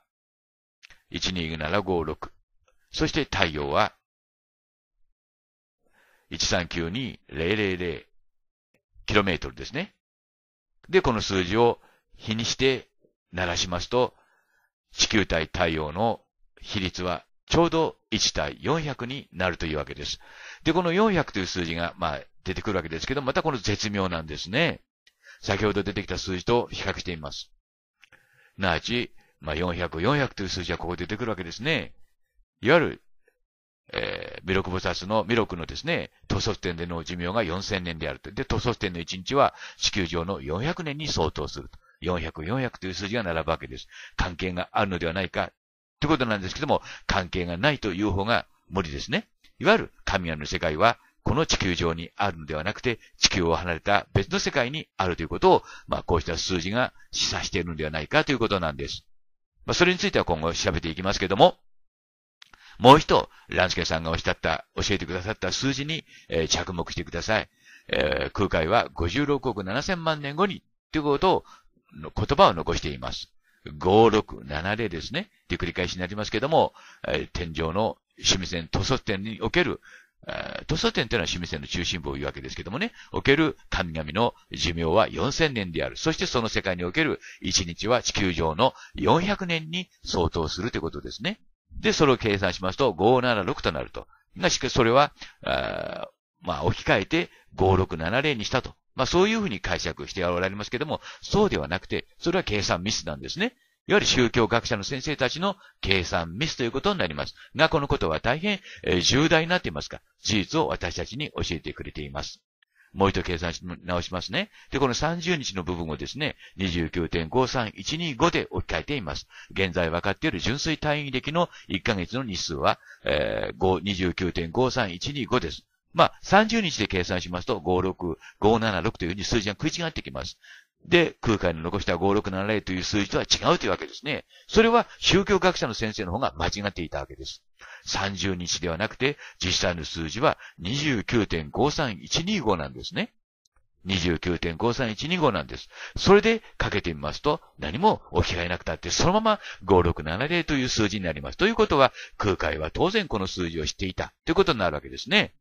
12756。そして太陽は 1392000km ですね。で、この数字を比にして鳴らしますと、地球対太陽の比率はちょうど1対400になるというわけです。で、この400という数字が、まあ、出てくるわけですけど、またこの絶妙なんですね。先ほど出てきた数字と比較してみます。なあち、まあ、400、400という数字はここ出てくるわけですね。いわゆるえー、弥勒菩薩の弥勒のですね、塗装点での寿命が4000年であると。で、塗装点の1日は地球上の400年に相当すると。400、400という数字が並ぶわけです。関係があるのではないか、ということなんですけども、関係がないという方が無理ですね。いわゆる神谷の世界は、この地球上にあるのではなくて、地球を離れた別の世界にあるということを、まあ、こうした数字が示唆しているのではないかということなんです。まあ、それについては今後調べていきますけども、もう一度、ランスケさんがおっしゃった、教えてくださった数字に、えー、着目してください。えー、空海は56億7000万年後に、ということを、の言葉を残しています。5670ですね。で、繰り返しになりますけども、えー、天井の清水線、塗装点における、塗装点というのは清水線の中心部を言うわけですけどもね、おける神々の寿命は4000年である。そしてその世界における1日は地球上の400年に相当するということですね。で、それを計算しますと、576となると。しかしそれは、あまあ、置き換えて5670にしたと。まあ、そういうふうに解釈しておられますけども、そうではなくて、それは計算ミスなんですね。いわゆる宗教学者の先生たちの計算ミスということになります。が、このことは大変、えー、重大になっていますが、事実を私たちに教えてくれています。もう一度計算し直しますね。で、この30日の部分をですね、29.53125で置き換えています。現在分かっている純粋単位歴の1ヶ月の日数は、えー、29.53125です。まあ、30日で計算しますと、56576というふうに数字が食い違ってきます。で、空海の残した5670という数字とは違うというわけですね。それは宗教学者の先生の方が間違っていたわけです。30日ではなくて、実際の数字は29.53125なんですね。29.53125なんです。それでかけてみますと、何も置き換えなくたって、そのまま5670という数字になります。ということは、空海は当然この数字を知っていたということになるわけですね。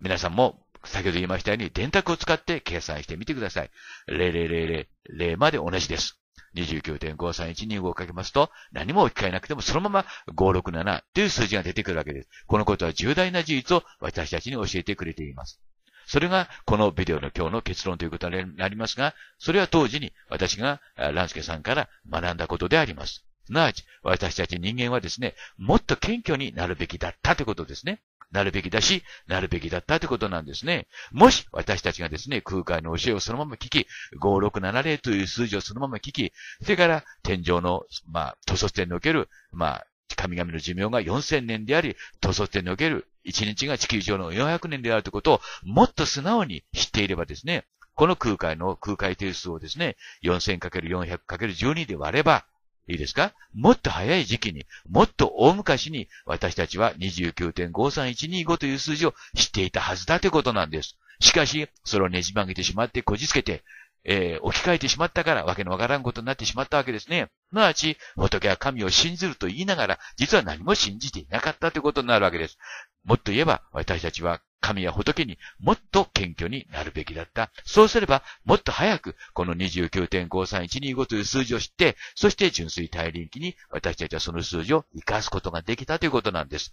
皆さんも先ほど言いましたように、電卓を使って計算してみてください。0000、0まで同じです。29.531に動かけますと、何も置き換えなくてもそのまま567という数字が出てくるわけです。このことは重大な事実を私たちに教えてくれています。それがこのビデオの今日の結論ということになりますが、それは当時に私が乱ケさんから学んだことであります。すなわち、私たち人間はですね、もっと謙虚になるべきだったということですね。なるべきだし、なるべきだったということなんですね。もし、私たちがですね、空海の教えをそのまま聞き、5670という数字をそのまま聞き、それから、天井の、まあ、塗装点における、まあ、神々の寿命が4000年であり、塗装点における1日が地球上の400年であるということを、もっと素直に知っていればですね、この空海の空海定数をですね、4000×400×12 で割れば、いいですかもっと早い時期に、もっと大昔に、私たちは29.53125という数字を知っていたはずだということなんです。しかし、それをねじ曲げてしまってこじつけて、えー、置き換えてしまったから、わけのわからんことになってしまったわけですね。すなわち、仏は神を信ずると言いながら、実は何も信じていなかったということになるわけです。もっと言えば、私たちは神や仏にもっと謙虚になるべきだった。そうすれば、もっと早く、この29.53125という数字を知って、そして純粋大輪期に私たちはその数字を活かすことができたということなんです。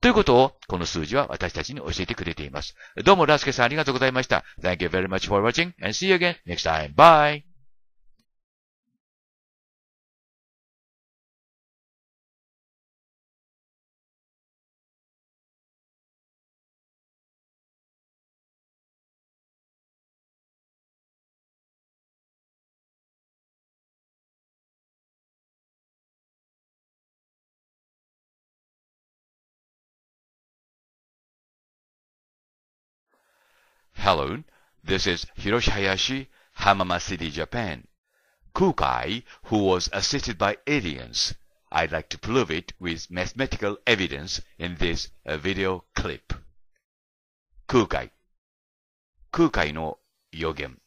ということを、この数字は私たちに教えてくれています。どうも、ラスケさんありがとうございました。Thank you very much for watching and see you again next time. Bye! Hello, this is Hiroshi Hayashi, Hamama City, Japan. Kukai, who was assisted by aliens. I'd like to prove it with mathematical evidence in this video clip. 空海空海の予言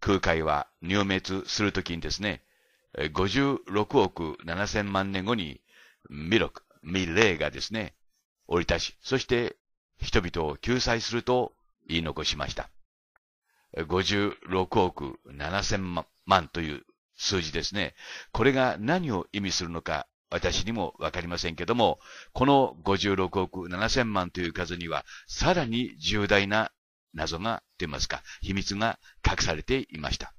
空海は入滅するときにですね、56億7000万年後に弥勒、未霊がですね、降り立ち、そして人々を救済すると言い残しました。56億7千万という数字ですね。これが何を意味するのか私にもわかりませんけども、この56億7千万という数には、さらに重大な謎が、といますか、秘密が隠されていました。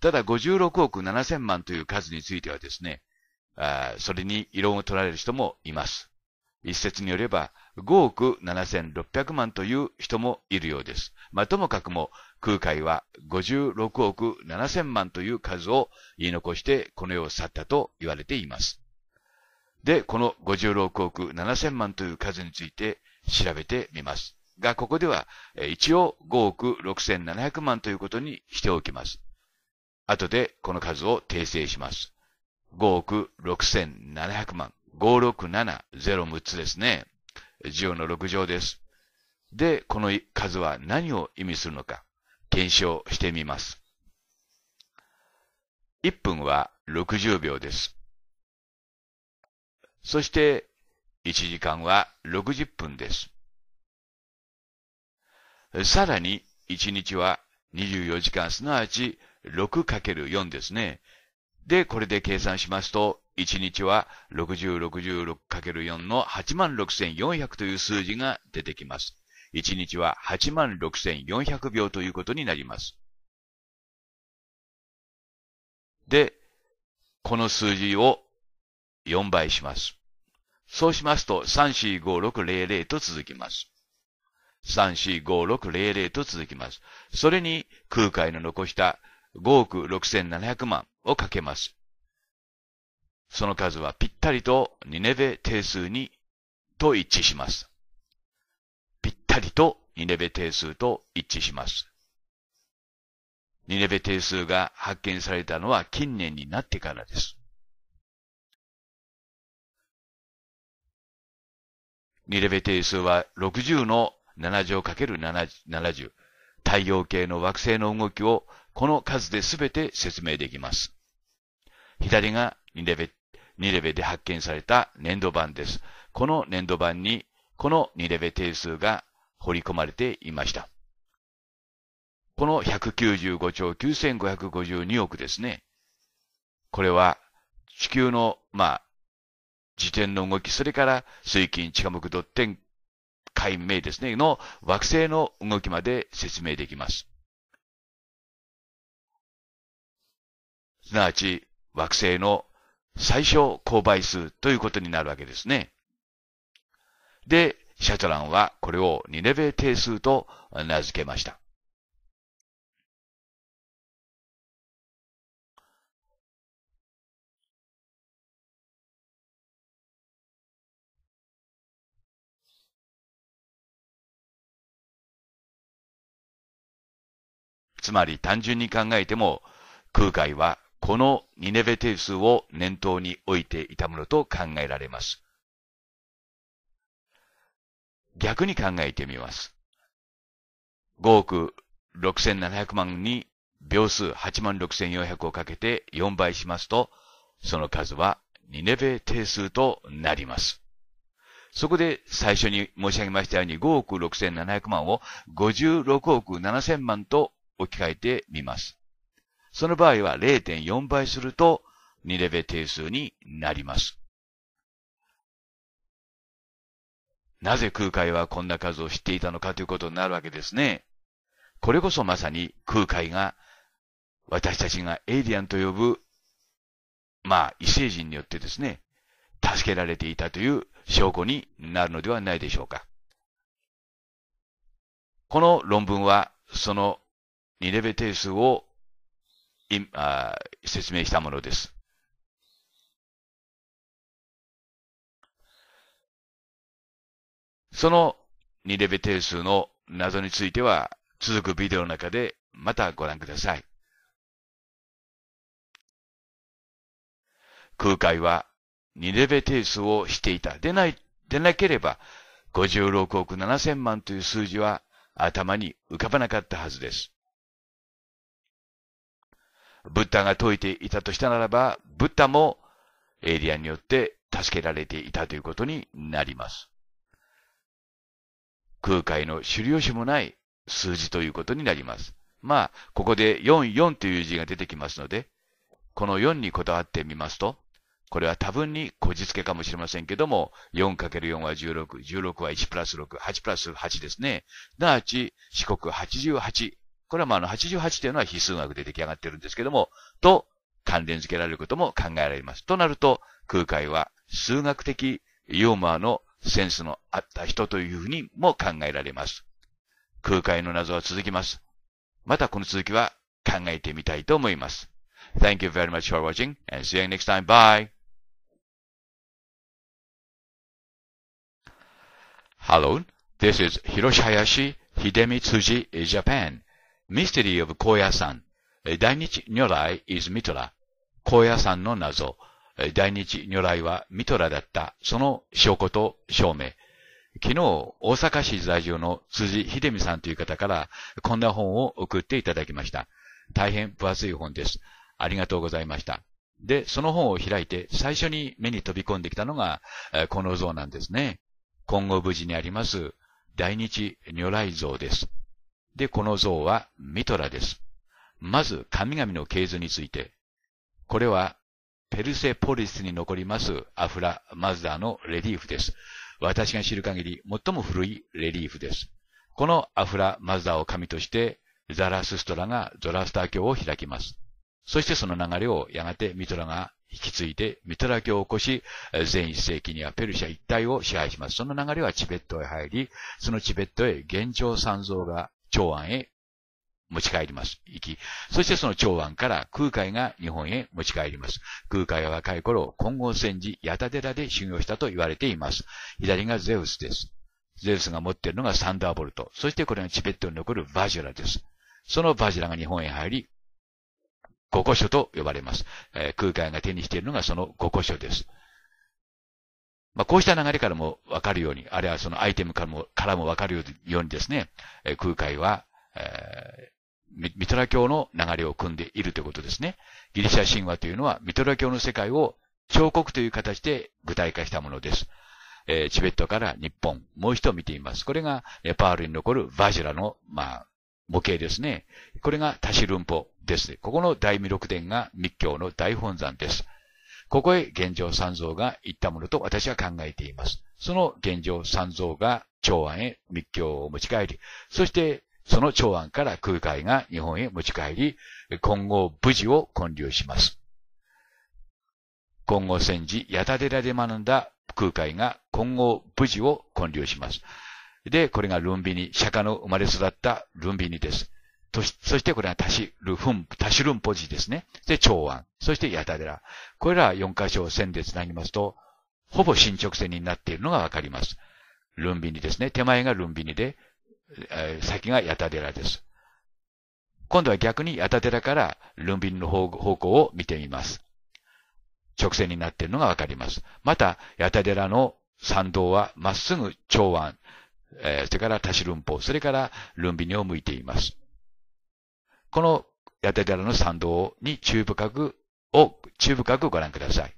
ただ、56億7千万という数についてはですね、あそれに異論を取られる人もいます。一説によれば、5億7600万という人もいるようです。まあ、ともかくも、空海は56億7000万という数を言い残してこの世を去ったと言われています。で、この56億7000万という数について調べてみます。が、ここでは一応5億6700万ということにしておきます。後でこの数を訂正します。5億6700万。5670つですね。10の6乗です。で、この数は何を意味するのか、検証してみます。1分は60秒です。そして、1時間は60分です。さらに、1日は24時間、すなわち 6×4 ですね。で、これで計算しますと、1日は 6066×4 の86400という数字が出てきます。1日は86400秒ということになります。で、この数字を4倍します。そうしますと、345,6,0,0と続きます。345,6,0,0と続きます。それに、空海の残した5億6,700万をかけます。その数はぴったりとニネベ定数にと一致します。ぴったりとニネベ定数と一致します。ニネベ定数が発見されたのは近年になってからです。ニネベ定数は60の7乗 ×70、太陽系の惑星の動きをこの数で全て説明できます。左がニネベニレベで発見された粘土板です。この粘土板に、このニレベ定数が彫り込まれていました。この195兆9552億ですね。これは地球の、まあ、自転の動き、それから水金地下木土天解明ですね、の惑星の動きまで説明できます。すなわち、惑星の最小公倍数ということになるわけですね。で、シャトランはこれを2レベ定数と名付けました。つまり単純に考えても空海はこのニネベ定数を念頭に置いていたものと考えられます。逆に考えてみます。5億6700万に秒数8万6400をかけて4倍しますと、その数はニネベ定数となります。そこで最初に申し上げましたように5億6700万を56億7000万と置き換えてみます。その場合は0.4倍すると2レベ定数になります。なぜ空海はこんな数を知っていたのかということになるわけですね。これこそまさに空海が私たちがエイリアンと呼ぶ、まあ異星人によってですね、助けられていたという証拠になるのではないでしょうか。この論文はその2レベ定数を説明したものです。その2レベ定数の謎については続くビデオの中でまたご覧ください。空海は2レベ定数をしていた。でない、でなければ56億7千万という数字は頭に浮かばなかったはずです。ブッダが解いていたとしたならば、ブッダもエイリアンによって助けられていたということになります。空海の狩猟師もない数字ということになります。まあ、ここで44という字が出てきますので、この4にこだわってみますと、これは多分にこじつけかもしれませんけども、4×4 は16、16は1プラス6、8プラス8ですね。なあち、四国88、これはまあの88というのは非数学で出来上がってるんですけども、と関連付けられることも考えられます。となると、空海は数学的ユーモアのセンスのあった人というふうにも考えられます。空海の謎は続きます。またこの続きは考えてみたいと思います。Thank you very much for watching and see you next time. Bye! Hello, this is Hiroshi Hayashi, Hidemi Tsuji, Japan. Mystery of 高野山。大日如来 is ミトラ。高野山の謎。大日如来はミトラだった。その証拠と証明。昨日、大阪市在住の辻秀美さんという方から、こんな本を送っていただきました。大変分厚い本です。ありがとうございました。で、その本を開いて、最初に目に飛び込んできたのが、この像なんですね。今後無事にあります、大日如来像です。で、この像はミトラです。まず、神々の系図について。これは、ペルセポリスに残りますアフラ・マズダのレリーフです。私が知る限り、最も古いレリーフです。このアフラ・マズダを神として、ザラスストラがゾラスター教を開きます。そしてその流れをやがてミトラが引き継いでミトラ教を起こし、全一世紀にはペルシャ一帯を支配します。その流れはチベットへ入り、そのチベットへ現状三像が長安へ持ち帰ります。行き、そしてその長安から空海が日本へ持ち帰ります。空海は若い頃、金剛戦時、八田寺で修行したと言われています。左がゼウスです。ゼウスが持っているのがサンダーボルト。そしてこれがチベットに残るバジュラです。そのバジュラが日本へ入り、五個所と呼ばれます。えー、空海が手にしているのがその五個所です。まあ、こうした流れからもわかるように、あるいはそのアイテムからも、からもわかるようにですね、え空海は、えー、ミトラ教の流れを組んでいるということですね。ギリシャ神話というのは、ミトラ教の世界を彫刻という形で具体化したものです。えー、チベットから日本、もう一度見ています。これが、ネパールに残るバジュラの、まあ、模型ですね。これがタシルンポです。ここの大弥勒殿が密教の大本山です。ここへ現状三蔵が行ったものと私は考えています。その現状三蔵が長安へ密教を持ち帰り、そしてその長安から空海が日本へ持ち帰り、今後無事を建立します。今後戦時、八田寺で学んだ空海が今後無事を建立します。で、これがルンビニ、釈迦の生まれ育ったルンビニです。そしてこれはタシルフン、タシルンポジですね。で、長安。そしてヤタデラ。これら4箇所を線で繋ぎますと、ほぼ進直線になっているのがわかります。ルンビニですね。手前がルンビニで、えー、先がヤタデラです。今度は逆にヤタデラからルンビニの方向を見てみます。直線になっているのがわかります。また、ヤタデラの参道はまっすぐ長安、えー、それからタシルンポ、それからルンビニを向いています。このヤテ寺の参道に中部角を、中部角をご覧ください。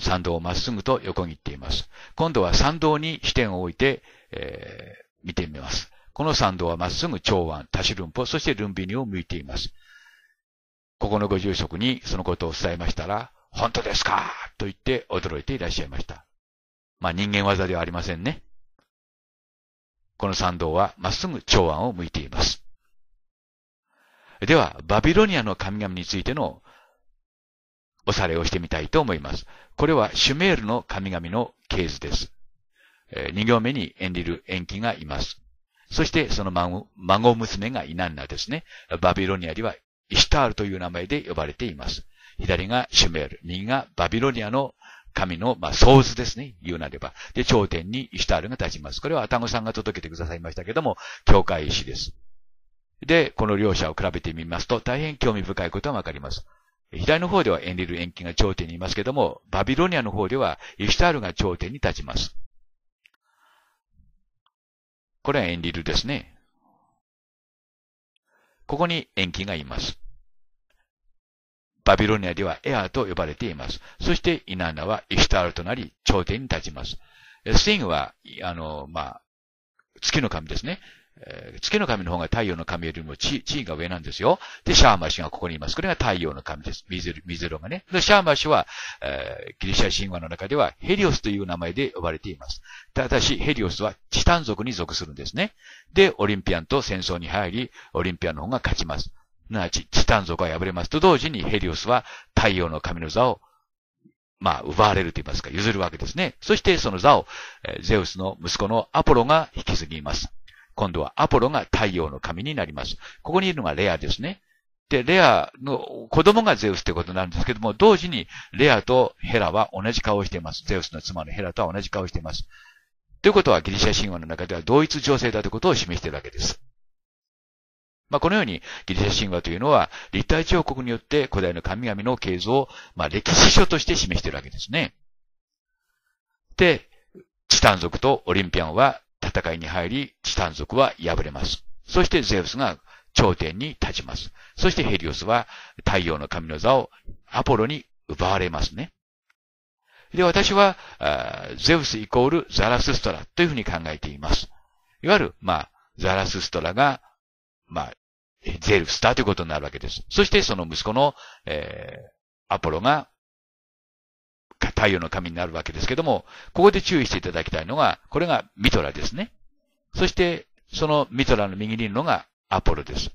参道をまっすぐと横切っています。今度は参道に視点を置いて、えー、見てみます。この参道はまっすぐ長安、タシルンそしてルンビニを向いています。ここのご住職にそのことを伝えましたら、本当ですかと言って驚いていらっしゃいました。まあ人間技ではありませんね。この参道はまっすぐ長安を向いています。では、バビロニアの神々についてのおさらいをしてみたいと思います。これはシュメールの神々の系図です。2行目にエリル・エ延期がいます。そしてその孫孫娘がイナンナですね。バビロニアではイシュタールという名前で呼ばれています。左がシュメール、右がバビロニアの神の、まあ、創図ですね。言うなれば。で、頂点にイシュタールが立ちます。これはアタゴさんが届けてくださいましたけども、教会石です。で、この両者を比べてみますと、大変興味深いことがわかります。左の方ではエンリル延期が頂点にいますけども、バビロニアの方ではイシュタールが頂点に立ちます。これはエンリルですね。ここに延期がいます。バビロニアではエアーと呼ばれています。そしてイナーナはイシュタールとなり頂点に立ちます。スティングは、あの、まあ、月の神ですね。えー、月の神の方が太陽の神よりも地位が上なんですよ。で、シャーマ氏がここにいます。これが太陽の神です。ミゼロミゼロがね。で、シャーマ氏は、えー、ギリシャ神話の中ではヘリオスという名前で呼ばれています。ただし、ヘリオスはチタン族に属するんですね。で、オリンピアンと戦争に入り、オリンピアンの方が勝ちます。なあ、チタン族は敗れますと同時にヘリオスは太陽の神の座をまあ、奪われると言いますか、譲るわけですね。そしてその座を、えゼウスの息子のアポロが引き継ぎます。今度はアポロが太陽の神になります。ここにいるのがレアですね。で、レアの子供がゼウスってことなんですけども、同時にレアとヘラは同じ顔をしています。ゼウスの妻のヘラとは同じ顔をしています。ということはギリシャ神話の中では同一女性だということを示しているわけです。まあ、このようにギリシャ神話というのは立体彫刻によって古代の神々の形像を、まあ、歴史書として示しているわけですね。で、チタン族とオリンピアンは戦いに入り、チタン族は敗れます。そしてゼウスが頂点に立ちます。そしてヘリオスは太陽の神の座をアポロに奪われますね。で、私は、ゼウスイコールザラスストラというふうに考えています。いわゆる、まあ、ザラスストラが、まあ、ゼウスだということになるわけです。そしてその息子の、えー、アポロが太陽の神になるわけですけども、ここで注意していただきたいのが、これがミトラですね。そして、そのミトラの右にいるのがアポロです。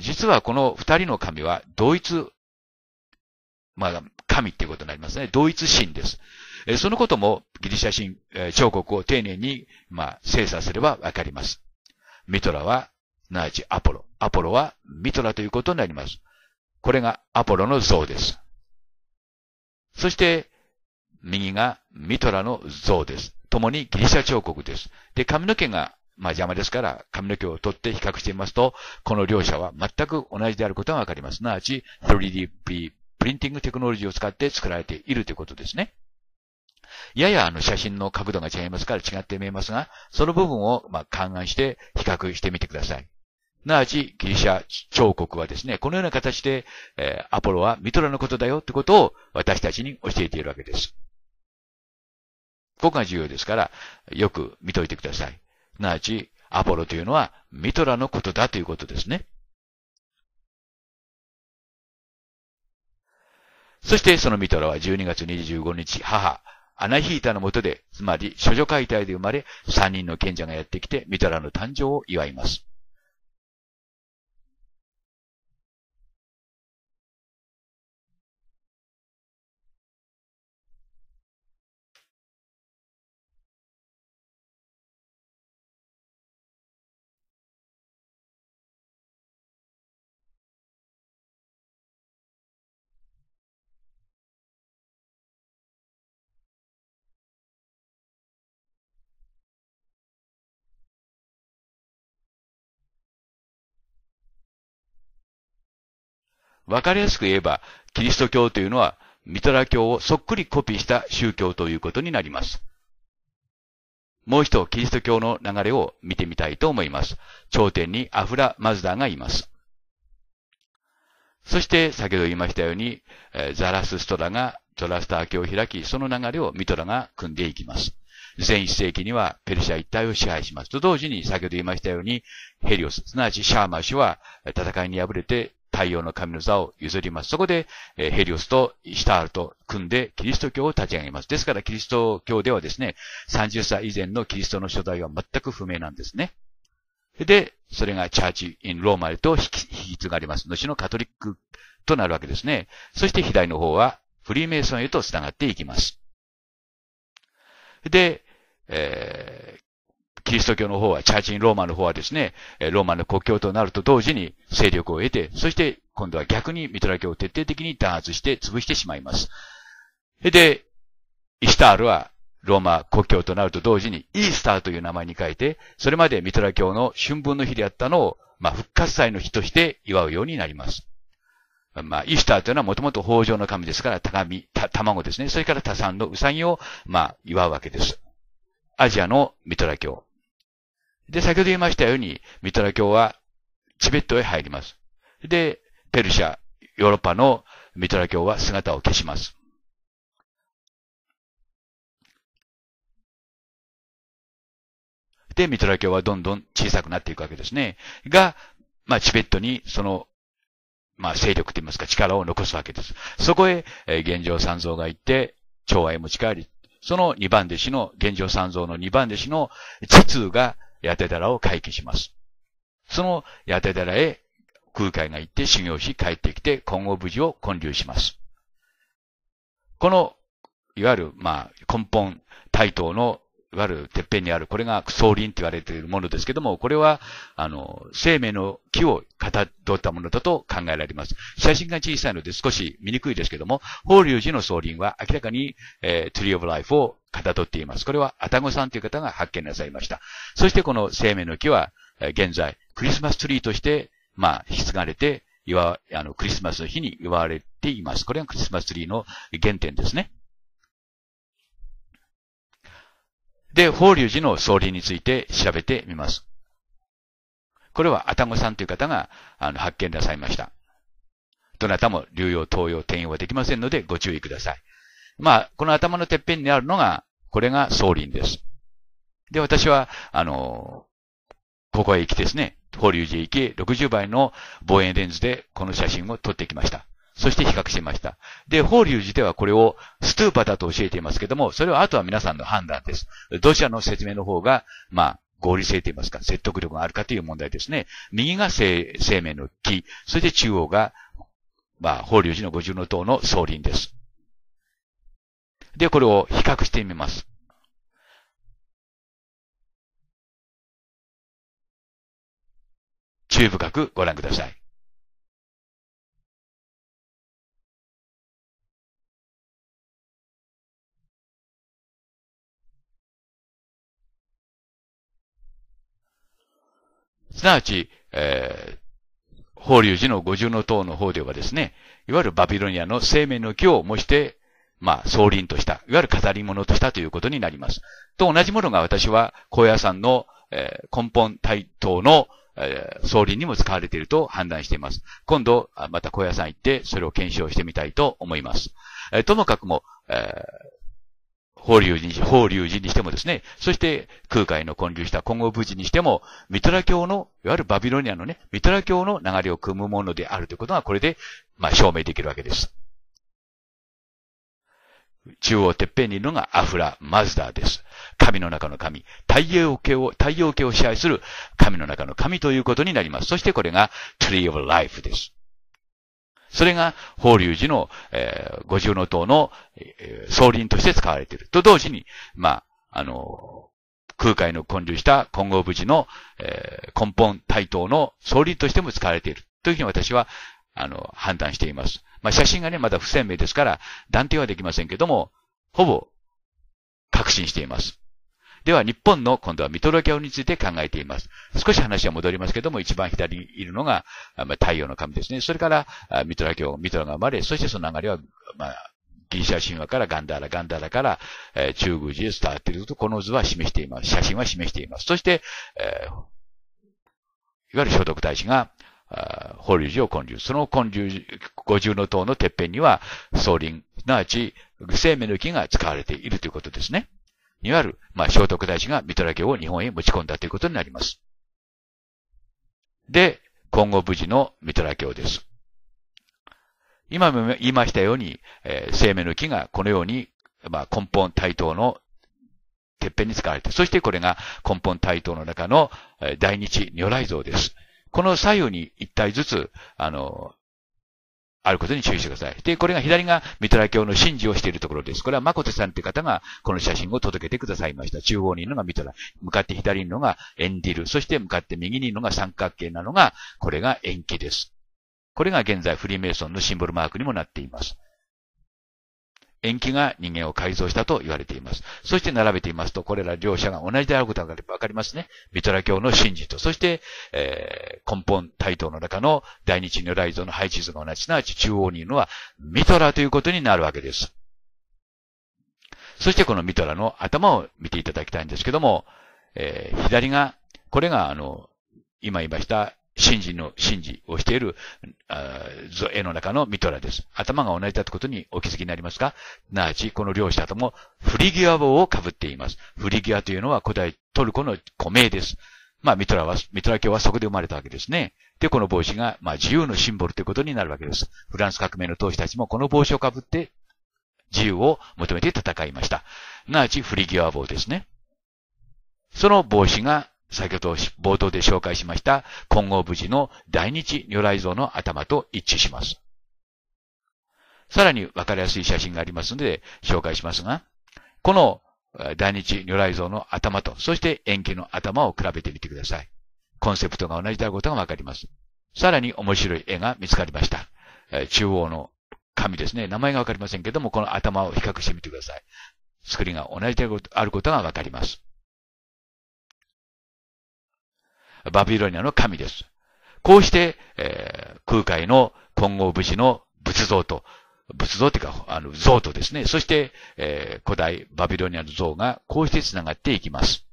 実はこの二人の神は同一、まあ、神っていうことになりますね。同一神です。そのこともギリシャ神、彫刻を丁寧に、まあ、精査すればわかります。ミトラは、なわちアポロ。アポロはミトラということになります。これがアポロの像です。そして、右がミトラの像です。共にギリシャ彫刻です。で、髪の毛が、まあ邪魔ですから、髪の毛を取って比較してみますと、この両者は全く同じであることがわかります。すなわち、3D プリンティングテクノロジーを使って作られているということですね。ややあの写真の角度が違いますから違って見えますが、その部分をまあ勘案して比較してみてください。すなわち、ギリシャ彫刻はですね、このような形で、えー、アポロはミトラのことだよってことを私たちに教えているわけです。ここが重要ですから、よく見といてください。すなわち、アポロというのはミトラのことだということですね。そしてそのミトラは12月25日、母、アナヒータの下で、つまり諸女解体で生まれ、3人の賢者がやってきて、ミトラの誕生を祝います。わかりやすく言えば、キリスト教というのは、ミトラ教をそっくりコピーした宗教ということになります。もう一度、キリスト教の流れを見てみたいと思います。頂点にアフラ・マズダがいます。そして、先ほど言いましたように、ザラスストラがトラスター教を開き、その流れをミトラが組んでいきます。全一世紀にはペルシャ一帯を支配します。と同時に、先ほど言いましたように、ヘリオス、すなわちシャーマー氏は戦いに敗れて太陽の神の座を譲ります。そこで、えヘリオスとイュタールと組んでキリスト教を立ち上げます。ですからキリスト教ではですね、30歳以前のキリストの所在は全く不明なんですね。で、それがチャーチ・イン・ローマへと引き継がれます。後のカトリックとなるわけですね。そして左の方はフリーメイソンへと繋がっていきます。で、えー、キリスト教の方は、チャーチンローマの方はですね、ローマの国教となると同時に勢力を得て、そして今度は逆にミトラ教を徹底的に弾圧して潰してしまいます。で、イスタールはローマ国教となると同時にイースターという名前に変えて、それまでミトラ教の春分の日であったのを、まあ、復活祭の日として祝うようになります。まあ、イースターというのはもともと豊穣の神ですから、たた卵ですね。それから多産のウサギを、まあ、祝うわけです。アジアのミトラ教。で、先ほど言いましたように、ミトラ教はチベットへ入ります。で、ペルシャ、ヨーロッパのミトラ教は姿を消します。で、ミトラ教はどんどん小さくなっていくわけですね。が、まあ、チベットにその、まあ、勢力と言いますか力を残すわけです。そこへ、えー、現状三蔵が行って、長愛持ち帰り、その二番弟子の、現状三蔵の二番弟子の地がやてだらを回帰します。そのやてだらへ空海が行って修行し帰ってきて今後無事を建立します。この、いわゆる、まあ、根本、対等のいわゆるてっぺんにある、これが草林と言われているものですけども、これは、あの、生命の木をかたどったものだと考えられます。写真が小さいので少し見にくいですけども、法隆寺の草林は明らかに、えー、Tree of Life をかたどっています。これは、あたごさんという方が発見なさいました。そしてこの生命の木は、えー、現在、クリスマスツリーとして、まあ、引き継がれて、いわ、あの、クリスマスの日に祝われています。これがクリスマスツリーの原点ですね。で、法隆寺の総理について調べてみます。これは、たごさんという方が、あの、発見なさいました。どなたも流用、東用、転用はできませんので、ご注意ください。まあ、この頭のてっぺんにあるのが、これが総林です。で、私は、あの、ここへ行きですね、法隆寺行き60倍の望遠レンズでこの写真を撮ってきました。そして比較しました。で、法隆寺ではこれをストゥーパだと教えていますけども、それはあとは皆さんの判断です。どちらの説明の方が、まあ、合理性といいますか、説得力があるかという問題ですね。右が生生命の木、そして中央が、まあ、法隆寺の五重の塔の総輪です。で、これを比較してみます。注意深くご覧ください。すなわち、えー、法隆寺の五重の塔の方ではですね、いわゆるバビロニアの生命の木を模して、まあ、総輪とした、いわゆる飾り物としたということになります。と同じものが私は、高野山の、えー、根本体等の、えー、総輪にも使われていると判断しています。今度、また高野山行って、それを検証してみたいと思います。えー、ともかくも、えー、法隆寺に、法隆寺にしてもですね、そして空海の建立した金剛無事にしても、ミトラ教の、いわゆるバビロニアのね、ミトラ教の流れを組むものであるということが、これで、まあ、証明できるわけです。中央てっぺんにいるのがアフラ・マズダーです。神の中の神。太陽系を、太陽系を支配する神の中の神ということになります。そしてこれが Tree of Life です。それが、法隆寺の、えー、五重塔の、えー、総輪として使われている。と同時に、まあ、あの、空海の建立した金剛無事の、えー、根本対等の総輪としても使われている。というふうに私は、あの、判断しています。まあ、写真がね、まだ不鮮明ですから、断定はできませんけども、ほぼ、確信しています。では日本の今度はミトロ教について考えています。少し話は戻りますけども、一番左にいるのが、ま太陽の神ですね。それから、ミトラ教、ミトラが生まれ、そしてその流れは、まあ、ギリシャ神話からガンダーラ、ガンダーラから、えー、中宮寺へ伝わっていると、この図は示しています。写真は示しています。そして、えー、いわゆる聖徳太子が、法隆寺を建立。その建立、五重の塔のてっぺんには、総林、すなわち、生命の木が使われているということですね。いわゆる、まあ、聖徳太子がミトラ教を日本へ持ち込んだということになります。で、今後無事のミトラ教です。今も言いましたように、えー、生命の木がこのように、まあ、根本対等のてっぺんに使われて、そしてこれが根本対等の中の、えー、大日如来像です。この左右に一体ずつ、あの、あることに注意してください。で、これが左がミトラ教の神事をしているところです。これはマコテさんという方がこの写真を届けてくださいました。中央にいるのがミトラ、向かって左にいるのがエンディル、そして向かって右にいるのが三角形なのが、これが延期です。これが現在フリーメイソンのシンボルマークにもなっています。延期が人間を改造したと言われています。そして並べていますと、これら両者が同じであることがわかりますね。ミトラ教の真実と、そして、えー、根本対等の中の大日如来像の配置図が同じ、すなわち中央にいるのはミトラということになるわけです。そしてこのミトラの頭を見ていただきたいんですけども、えー、左が、これがあの、今言いました、神事の、神事をしている、絵の中のミトラです。頭が同じだってことにお気づきになりますが、なあち、この両者とも、フリギュア帽をかぶっています。フリギュアというのは古代トルコの古名です。まあ、ミトラは、ミトラ教はそこで生まれたわけですね。で、この帽子が、まあ、自由のシンボルということになるわけです。フランス革命の当時たちもこの帽子をかぶって、自由を求めて戦いました。なあち、フリギュア帽ですね。その帽子が、先ほど冒頭で紹介しました金剛無事の大日如来像の頭と一致します。さらに分かりやすい写真がありますので紹介しますが、この大日如来像の頭と、そして円形の頭を比べてみてください。コンセプトが同じであることが分かります。さらに面白い絵が見つかりました。中央の神ですね。名前が分かりませんけども、この頭を比較してみてください。作りが同じであることが分かります。バビロニアの神です。こうして、えー、空海の混合武士の仏像と、仏像というか、あの、像とですね、そして、えー、古代バビロニアの像がこうして繋がっていきます。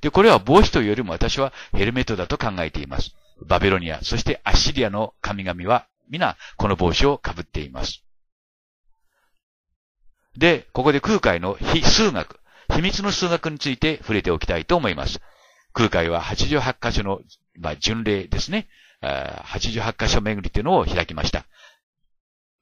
で、これは帽子というよりも私はヘルメットだと考えています。バビロニア、そしてアッシリアの神々は皆この帽子をかぶっています。で、ここで空海の非数学、秘密の数学について触れておきたいと思います。空海は88箇所の、まあ、巡礼ですね。88箇所巡りというのを開きました。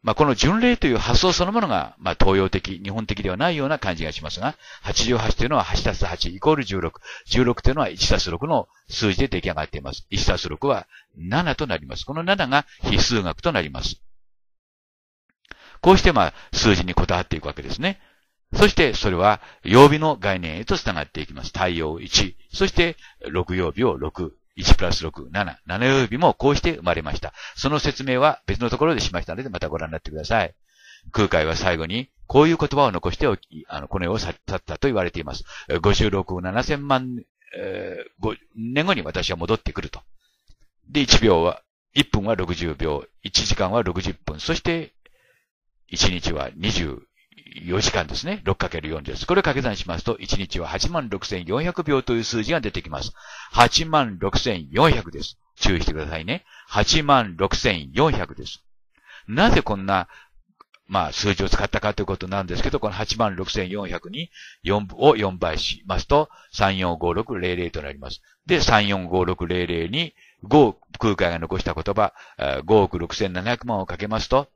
まあ、この巡礼という発想そのものが、まあ、東洋的、日本的ではないような感じがしますが、88というのは8たす8イコール16。16というのは1たす6の数字で出来上がっています。1たす6は7となります。この7が非数学となります。こうして、まあ、数字にこだわっていくわけですね。そしてそれは曜日の概念へと繋がっていきます。太陽1。そして6曜日を6。1プラス6、7。7曜日もこうして生まれました。その説明は別のところでしましたので、またご覧になってください。空海は最後に、こういう言葉を残しておき、あの、この世を去ったと言われています。56億7千万、えー、5年後に私は戻ってくると。で、1秒は、1分は60秒、1時間は60分、そして、1日は20 4時間ですね。6×4 です。これを掛け算しますと、1日は86,400秒という数字が出てきます。86,400です。注意してくださいね。86,400です。なぜこんな、まあ、数字を使ったかということなんですけど、この86,400に4を4倍しますと、345600となります。で、345600に5空海が残した言葉、5億6700万をかけますと、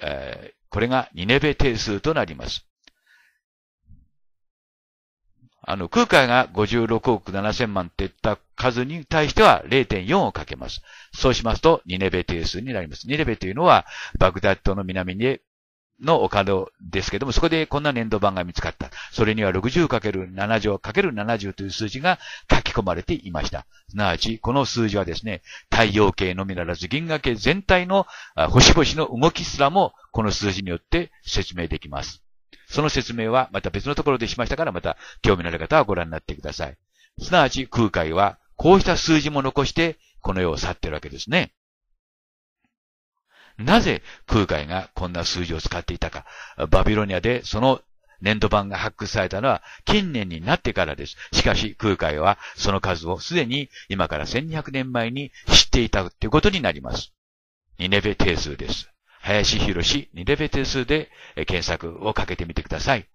えーこれがニネベ定数となります。あの、空海が56億7千万って言った数に対しては0.4をかけます。そうしますと、ニネベ定数になります。ニネベというのは、バグダッドの南にのお金ですけども、そこでこんな粘土板が見つかった。それには 60×70×70 という数字が書き込まれていました。すなわち、この数字はですね、太陽系のみならず銀河系全体の星々の動きすらも、この数字によって説明できます。その説明はまた別のところでしましたから、また興味のある方はご覧になってください。すなわち、空海はこうした数字も残して、この世を去ってるわけですね。なぜ空海がこんな数字を使っていたか。バビロニアでその粘土板が発掘されたのは近年になってからです。しかし空海はその数をすでに今から1200年前に知っていたということになります。ニネベ定数です。林博士ニネベ定数で検索をかけてみてください。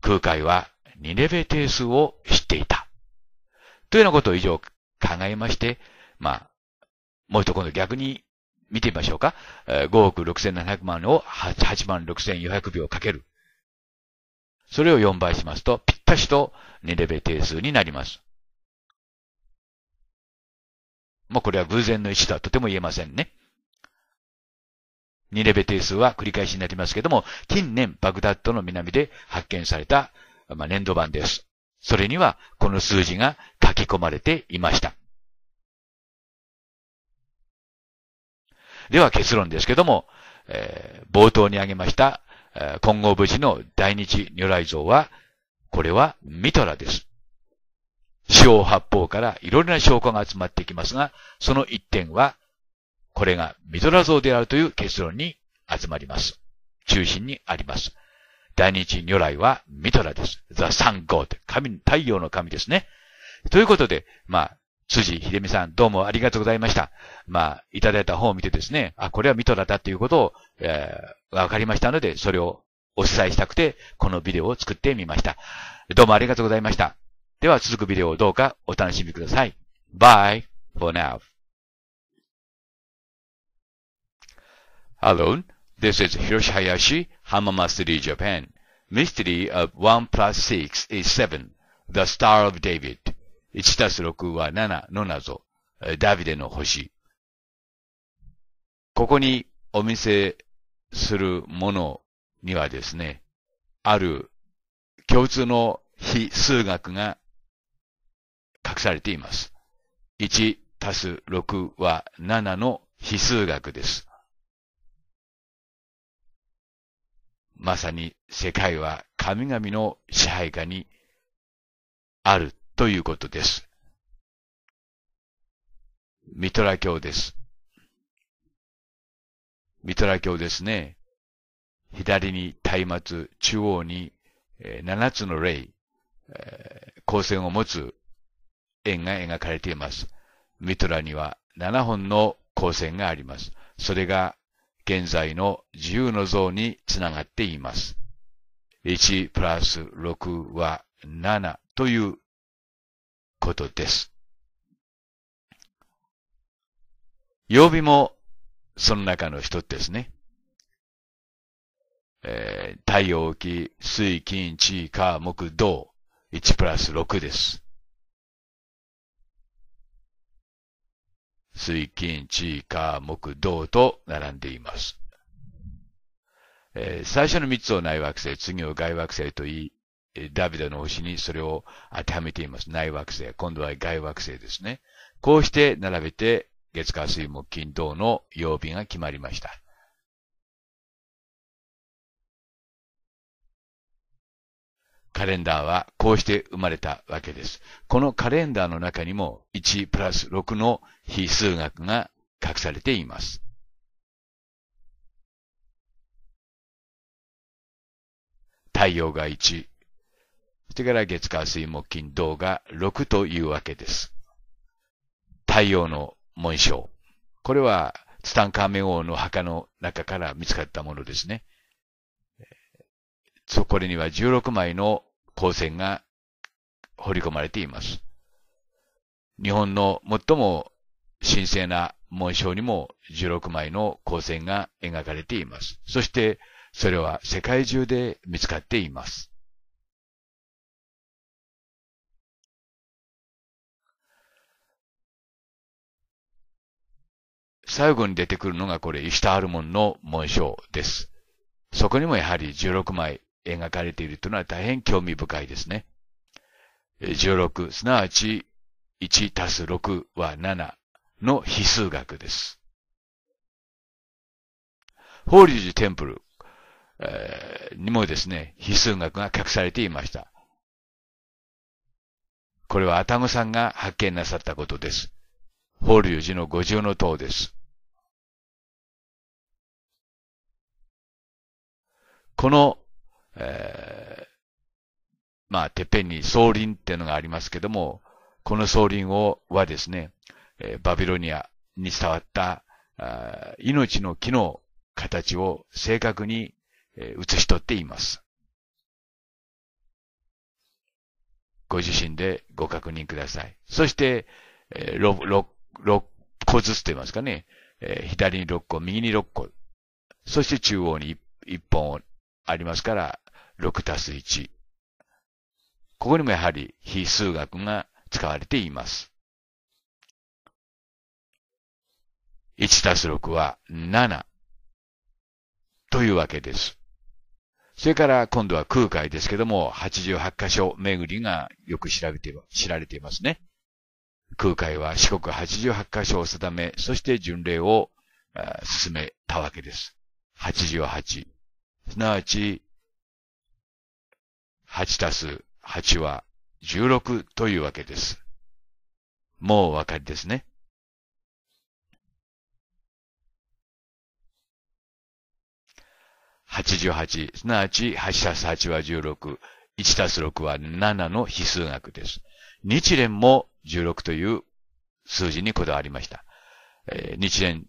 空海はニネベ定数を知っていた。というようなことを以上考えまして、まあ、もう一度今度逆に見てみましょうか。5億6700万を8万6400秒かける。それを4倍しますと、ぴったしと2レベ定数になります。もうこれは偶然の一致とはとても言えませんね。2レベ定数は繰り返しになりますけども、近年バグダッドの南で発見された、まあ、粘土板です。それにはこの数字が書き込まれていました。では結論ですけども、えー、冒頭に挙げました、えー、今後無事の大日如来像は、これはミトラです。四方八方からいろいろな証拠が集まってきますが、その一点は、これがミトラ像であるという結論に集まります。中心にあります。大日如来はミトラです。ザ・サンゴー神、太陽の神ですね。ということで、まあ、辻秀美さん、どうもありがとうございました。まあ、いただいた本を見てですね、あ、これはミトラだということを、えー、わかりましたので、それをお伝えしたくて、このビデオを作ってみました。どうもありがとうございました。では、続くビデオをどうかお楽しみください。Bye for now. Hello, this is Hiroshi Hayashi, Hamama City, Japan. Mystery of 1 plus 6 is 7, The Star of David. 1たす6は7の謎、ダビデの星。ここにお見せするものにはですね、ある共通の非数学が隠されています。1たす6は7の非数学です。まさに世界は神々の支配下にあるということです。ミトラ教です。ミトラ教ですね。左に松明、中央に7つの霊、光線を持つ円が描かれています。ミトラには7本の光線があります。それが現在の自由の像につながっています。1プラス6は7ということです。曜日もその中の一つですね。えー、太陽気、水、金、地、火、木、土、1プラス6です。水、金、地、火、木、土と並んでいます。えー、最初の3つを内惑星、次を外惑星と言い、ダビデの星にそれを当てはめています。内惑星。今度は外惑星ですね。こうして並べて、月火水木金土の曜日が決まりました。カレンダーはこうして生まれたわけです。このカレンダーの中にも1プラス6の非数学が隠されています。太陽が1、それから月火水木金土が6というわけです。太陽の紋章。これはツタンカーメン王の墓の中から見つかったものですね。そこには16枚の光線が彫り込まれています。日本の最も神聖な紋章にも16枚の光線が描かれています。そして、それは世界中で見つかっています。最後に出てくるのがこれ、イシュタールモンの紋章です。そこにもやはり16枚描かれているというのは大変興味深いですね。16、すなわち1たす6は7の比数学です。法隆寺テンプル、えー、にもですね、比数学が隠されていました。これはアタムさんが発見なさったことです。法隆寺の五重の塔です。この、えー、まあ、てっぺんに総林っていうのがありますけども、この総林を、はですね、えバビロニアに伝わったあ、命の木の形を正確に、え写し取っています。ご自身でご確認ください。そして、えー、6, 6個ずつと言いますかね、えー、左に6個、右に6個、そして中央に 1, 1本をありますから、6たす1。ここにもやはり非数学が使われています。1たす6は7というわけです。それから今度は空海ですけども、88箇所巡りがよく調べて、知られていますね。空海は四国88箇所を定め、そして巡礼を進めたわけです。88。すなわち、8たす8は16というわけです。もうお分かりですね。88、すなわち8たす8は16、1たす6は7の比数学です。日蓮も16という数字にこだわりました。えー、日蓮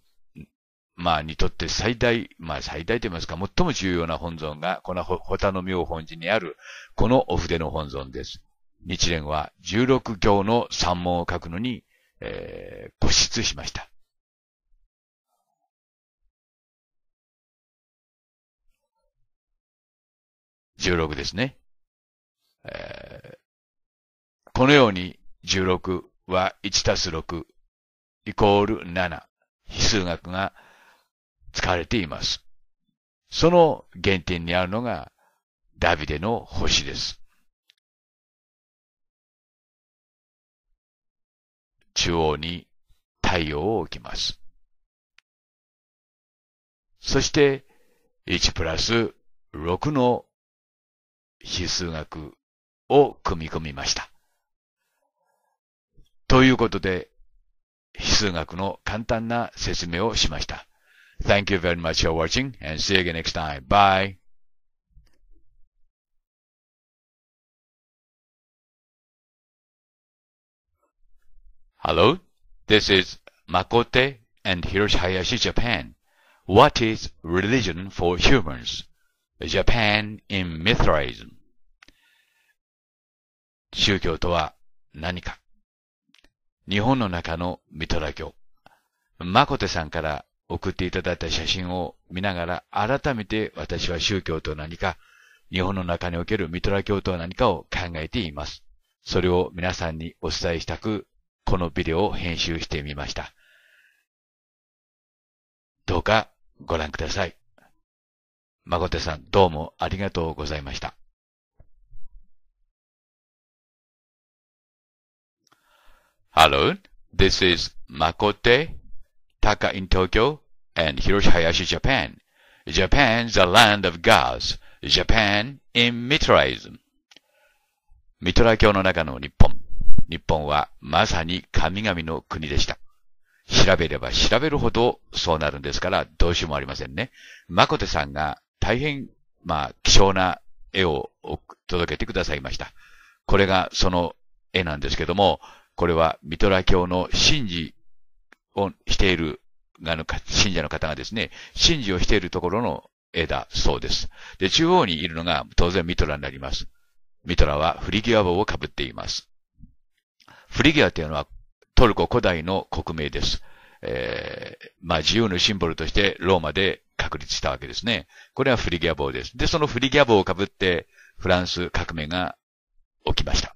まあ、にとって最大、まあ、最大と言いますか、最も重要な本尊が、このホタの妙本寺にある、このお筆の本尊です。日蓮は16行の三文を書くのに、えー、固執しました。16ですね。えー、このように16は1たす6イコール7。非数学が使われています。その原点にあるのがダビデの星です。中央に太陽を置きます。そして1プラス6の指数学を組み込みました。ということで、指数学の簡単な説明をしました。Thank you very much for watching and see you again next time. Bye. Hello, this is Makote and Hiroshi Hayashi, Japan. What is religion for humans? Japan in Mithraism. 宗教とは何か日本の中のミトラ教。マコテさんから送っていただいた写真を見ながら、改めて私は宗教と何か、日本の中におけるミトラ教とは何かを考えています。それを皆さんにお伝えしたく、このビデオを編集してみました。どうかご覧ください。孫手さん、どうもありがとうございました。Hello, this is Makote Taka in Tokyo, and Hiroshihayashi, Japan. Japan, the land of gods. Japan in m i t r a i s m ミトラ教の中の日本。日本はまさに神々の国でした。調べれば調べるほどそうなるんですからどうしようもありませんね。マコテさんが大変、まあ、貴重な絵を届けてくださいました。これがその絵なんですけども、これはミトラ教の神事をしている、あの、信者の方がですね、信事をしているところの絵だそうです。で、中央にいるのが当然ミトラになります。ミトラはフリギア帽をかぶっています。フリギアというのはトルコ古代の国名です。えー、まあ自由のシンボルとしてローマで確立したわけですね。これはフリギア帽です。で、そのフリギア帽をかぶってフランス革命が起きました。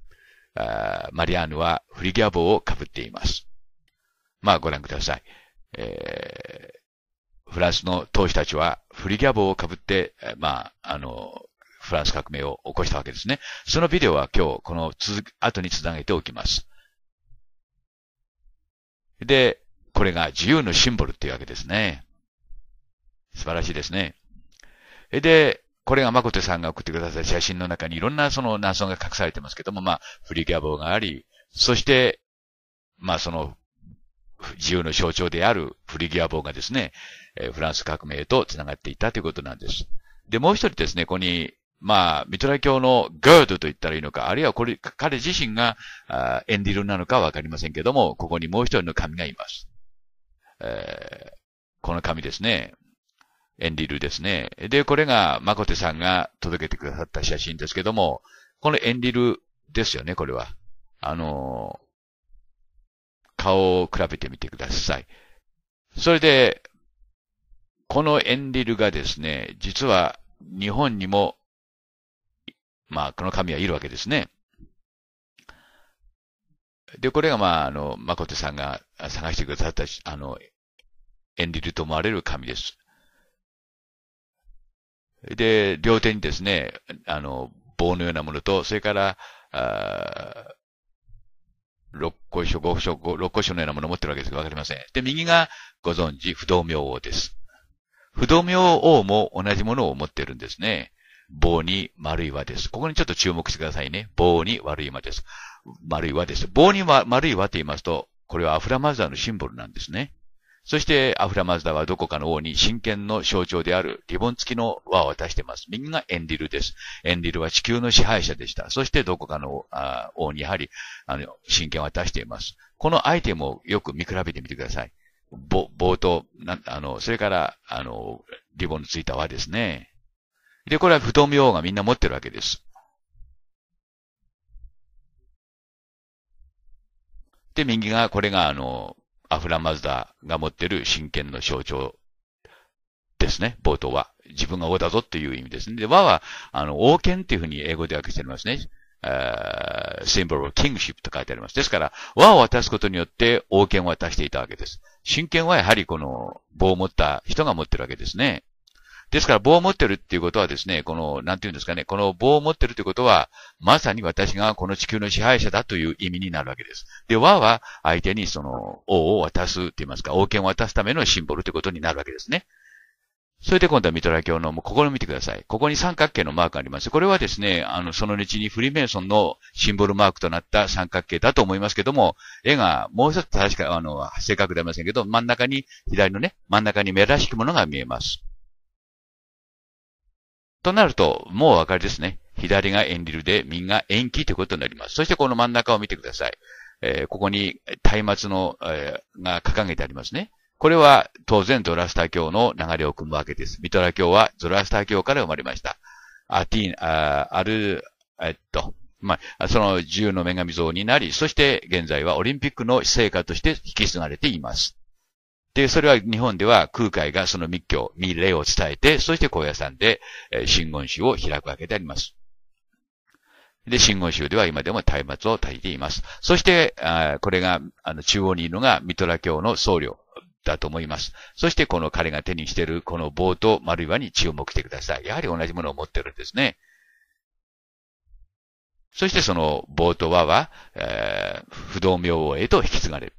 あマリアーヌはフリギア帽をかぶっています。まあご覧ください。えー、フランスの投首たちはフリギャボをかぶって、まあ、あの、フランス革命を起こしたわけですね。そのビデオは今日、この続後につなげておきます。で、これが自由のシンボルっていうわけですね。素晴らしいですね。で、これが誠さんが送ってください写真の中にいろんなその謎が隠されてますけども、まあ、フリギャボがあり、そして、まあその自由の象徴であるフリギア帽がですね、えフランス革命と繋がっていたということなんです。で、もう一人ですね、ここに、まあ、ミトラ教のガードと言ったらいいのか、あるいはこれ、彼自身があエンディルなのかわかりませんけども、ここにもう一人の神がいます。えー、この神ですね、エンディルですね。で、これがマコテさんが届けてくださった写真ですけども、このエンディルですよね、これは。あのー顔を比べてみてください。それで、このエンリルがですね、実は日本にも、まあ、この神はいるわけですね。で、これがまあ、あの、マコテさんが探してくださった、あの、エンリルと思われる神です。で、両手にですね、あの、棒のようなものと、それから、あ六個一書、五書、五、六個書のようなものを持ってるわけですがわかりません。で、右がご存知、不動明王です。不動明王も同じものを持ってるんですね。棒に丸い輪です。ここにちょっと注目してくださいね。棒に悪い輪です。丸い輪です。棒に丸い輪と言いますと、これはアフラマザーのシンボルなんですね。そして、アフラマズダはどこかの王に真剣の象徴であるリボン付きの輪を渡しています。右がエンディルです。エンディルは地球の支配者でした。そしてどこかの王にやはり、あの、真剣を渡しています。このアイテムをよく見比べてみてください。ぼ、冒頭、な、あの、それから、あの、リボンの付いた輪ですね。で、これは不動明王がみんな持ってるわけです。で、右が、これが、あの、アフラマズダが持ってる真剣の象徴ですね、冒頭は。自分が王だぞっていう意味ですね。で、和は、あの、王権っていうふうに英語で訳してありますね。シンボルはキングシップと書いてあります。ですから、和を渡すことによって王権を渡していたわけです。真剣はやはりこの棒を持った人が持ってるわけですね。ですから棒を持ってるっていうことはですね、この、なんていうんですかね、この棒を持ってるということは、まさに私がこの地球の支配者だという意味になるわけです。で、和は相手にその、王を渡すって言いますか、王権を渡すためのシンボルということになるわけですね。それで今度はミトラ教の、もうここを見てください。ここに三角形のマークがあります。これはですね、あの、その後にフリーメイソンのシンボルマークとなった三角形だと思いますけども、絵がもう一つ確か、あの、正確ではありませんけど、真ん中に、左のね、真ん中に目らしきものが見えます。となると、もうお分かりですね。左がエンリルで、右が円気ということになります。そしてこの真ん中を見てください。えー、ここに松明の、えー、が掲げてありますね。これは当然ゾラスタ教の流れを組むわけです。ミトラ教はゾラスタ教から生まれました。アティーン、あある、えっと、まあ、その自由の女神像になり、そして現在はオリンピックの成果として引き継がれています。で、それは日本では空海がその密教密礼を伝えて、そして高野山で、えー、真言宗を開くわけであります。で、真言宗では今でも松明を焚いています。そして、あこれが、あの、中央にいるのがミトラ教の僧侶だと思います。そして、この彼が手にしているこの棒と丸岩に注目してください。やはり同じものを持ってるんですね。そしてその棒と輪は、えー、不動明王へと引き継がれる。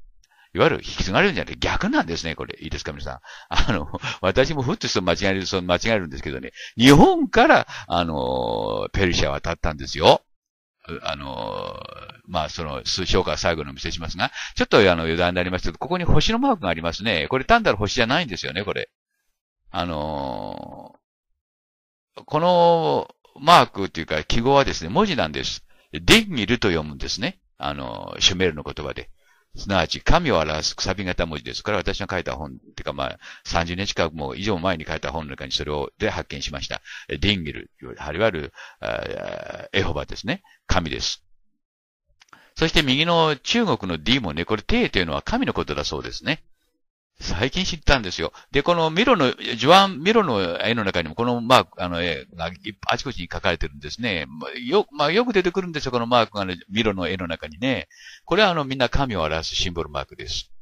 いわゆる引き継がれるんじゃなくて逆なんですね、これ。いいですか、皆さん。あの、私もふっとして間違える、その間違えるんですけどね、日本から、あの、ペルシャ渡ったんですよ。あの、まあ、その、数章から最後のお見せしますが、ちょっとあの余談になりますけど、ここに星のマークがありますね。これ単なる星じゃないんですよね、これ。あのこのマークっていうか記号はですね、文字なんです。ディンギルと読むんですね。あの、シュメールの言葉で。すなわち神を表すくさび型文字です。これは私の書いた本、ってかまあ、30年近くも以上前に書いた本の中にそれを、で発見しました。ディンギル、いわゆる、エホバですね。神です。そして右の中国の D もね、これ T というのは神のことだそうですね。最近知ったんですよ。で、このミロの、ジョアン・ミロの絵の中にも、このマーク、あの絵があちこちに描かれてるんですね。よ、まあ、よく出てくるんですよ、このマークが、ね、ミロの絵の中にね。これはあの、みんな神を表すシンボルマークです。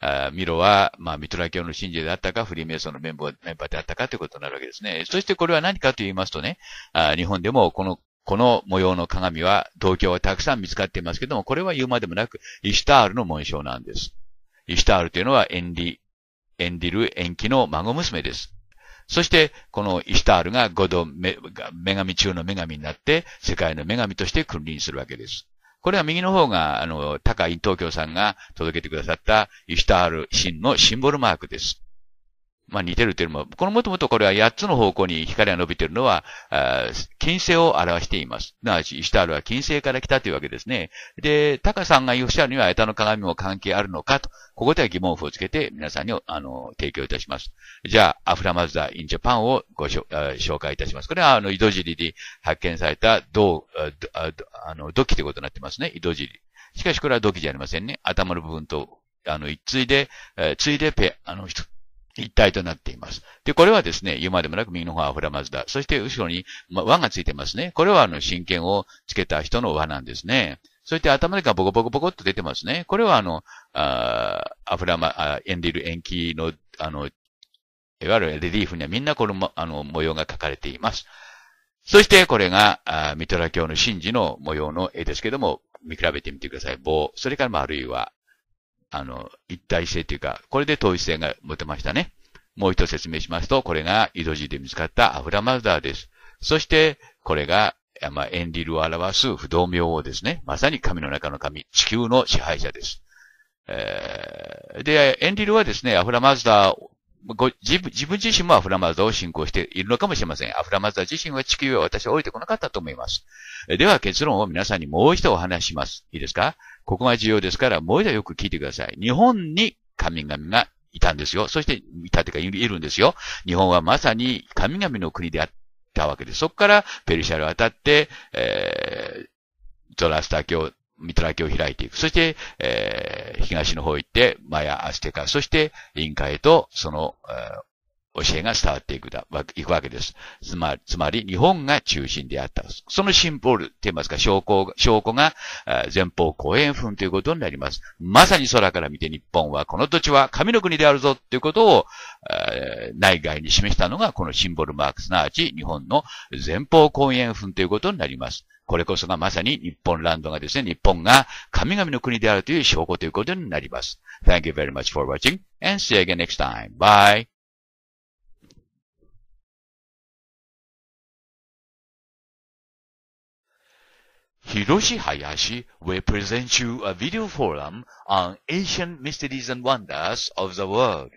あミロは、まあ、ミトラ教の信者であったか、フリーメイソンのメンバーメンバーであったかということになるわけですね。そしてこれは何かと言いますとね、あ日本でもこの、この模様の鏡は、東京はたくさん見つかっていますけども、これは言うまでもなく、イシュタールの紋章なんです。イシュタールというのはエンリ、エンディル、エンキの孫娘です。そして、このイシュタールが五度女神中の女神になって、世界の女神として君臨するわけです。これは右の方が、あの、高井東京さんが届けてくださったイシュタール神のシンボルマークです。まあ、似てるというのも、このもともとこれは8つの方向に光が伸びているのは、金星を表しています。なわち、イシュタールは金星から来たというわけですね。で、タカさんがおっしールには、タの鏡も関係あるのかと、ここでは疑問符をつけて皆さんに、あの、提供いたします。じゃあ、アフラマズダ・イン・ジャパンをご紹介いたします。これは、あの、井戸尻で発見された銅、あの、土器ということになってますね。井戸尻。しかし、これは土器じゃありませんね。頭の部分と、あの、一対で、えー、ついでペ、あの、一体となっています。で、これはですね、言うまでもなく右の方はアフラマズダ。そして後ろに、ま、輪がついてますね。これはあの、真剣をつけた人の輪なんですね。そして頭がボコボコボコっと出てますね。これはあの、あアフラマ、エンディル延期の、あの、いわゆるレリーフにはみんなこの、あの、模様が描かれています。そしてこれが、あミトラ教の神事の模様の絵ですけども、見比べてみてください。棒、それから丸いはあの、一体性というか、これで統一性が持てましたね。もう一度説明しますと、これがイドジーで見つかったアフラマズダーです。そして、これが、まあ、エンリルを表す不動明王ですね。まさに神の中の神、地球の支配者です。えー、で、エンリルはですね、アフラマズダーご自分自分自身もアフラマーを信仰しているのかもしれません。アフラマー自身は地球は私は降りてこなかったと思います。では結論を皆さんにもう一度お話しします。いいですかここが重要ですから、もう一度よく聞いてください。日本に神々がいたんですよ。そして、いたというか、いるんですよ。日本はまさに神々の国であったわけです。そこからペルシャル渡って、えー、ゾラスタ教、ミトラ教を開いていく。そして、えー、東の方行って、マヤ、アステカ、そして、インカへと、その、えー、教えが伝わっていくだ、いくわけです。つまり、つまり日本が中心であった。そのシンボルって言いますか、証拠、証拠が前方後円墳ということになります。まさに空から見て日本は、この土地は神の国であるぞっていうことを、内外に示したのが、このシンボルマーク、すなわち日本の前方後円墳ということになります。これこそがまさに日本ランドがですね、日本が神々の国であるという証拠ということになります。Thank you very much for watching and see you again next time. Bye! Hiroshi Hayashi will present you a video forum on ancient mysteries and wonders of the world.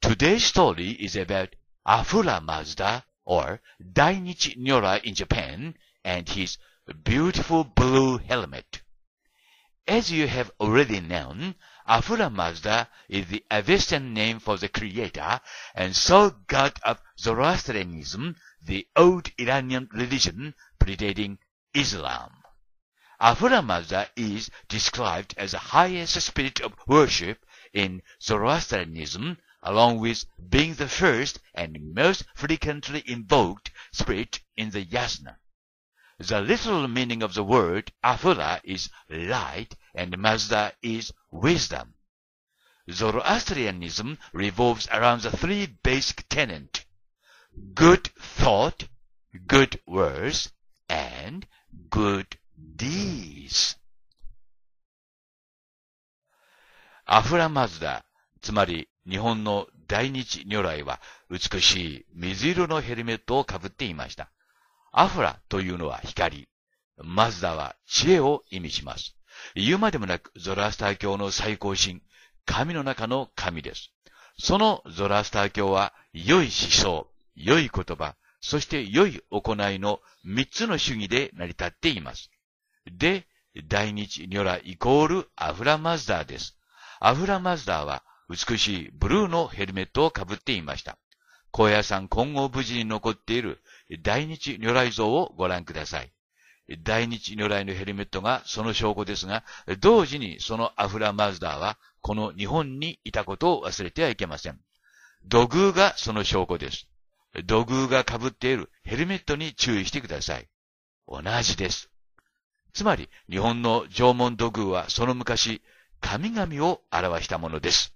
Today's story is about Afura Mazda or Dainichi Nyora in Japan and his beautiful blue helmet. As you have already known, Afura Mazda is the Avestan name for the creator and sole god of Zoroastrianism, the old Iranian religion predating Islam. Ahura Mazda is described as the highest spirit of worship in Zoroastrianism, along with being the first and most frequently invoked spirit in the yasna. The literal meaning of the word Ahura is light and Mazda is wisdom. Zoroastrianism revolves around the three basic tenets good thought, good words, and good these アフラマズダ、つまり日本の大日如来は美しい水色のヘルメットをかぶっていました。アフラというのは光。マズダは知恵を意味します。言うまでもなくゾラスター教の最高神、神の中の神です。そのゾラスター教は良い思想、良い言葉、そして良い行いの三つの主義で成り立っています。で、大日如来イコールアフラマズダーです。アフラマズダーは美しいブルーのヘルメットをかぶっていました。高野山今後無事に残っている大日如来像をご覧ください。大日如来のヘルメットがその証拠ですが、同時にそのアフラマズダーはこの日本にいたことを忘れてはいけません。土偶がその証拠です。土偶が被っているヘルメットに注意してください。同じです。つまり、日本の縄文土偶はその昔、神々を表したものです。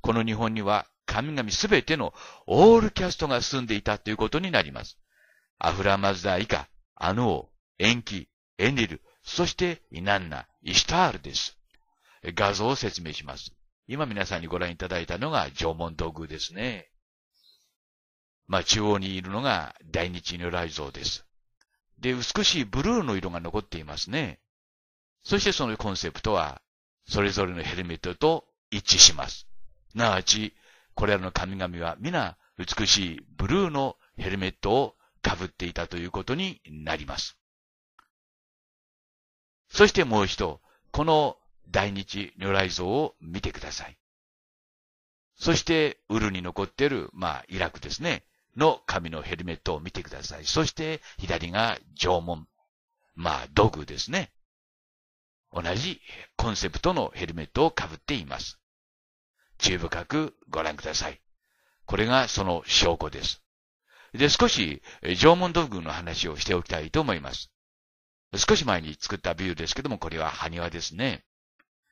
この日本には神々すべてのオールキャストが住んでいたということになります。アフラマズダ以下、アノオ、エンキ、エニル、そしてイナンナ、イシタールです。画像を説明します。今皆さんにご覧いただいたのが縄文土偶ですね。まあ、中央にいるのが大日如来像です。で、美しいブルーの色が残っていますね。そしてそのコンセプトは、それぞれのヘルメットと一致します。すなわち、これらの神々は皆美しいブルーのヘルメットを被っていたということになります。そしてもう一度、この大日如来像を見てください。そして、ウルに残っている、まあ、イラクですね。の紙のヘルメットを見てください。そして左が縄文。まあ、道具ですね。同じコンセプトのヘルメットをかぶっています。注意深くご覧ください。これがその証拠です。で、少し縄文道具の話をしておきたいと思います。少し前に作ったビューですけども、これは埴輪ですね。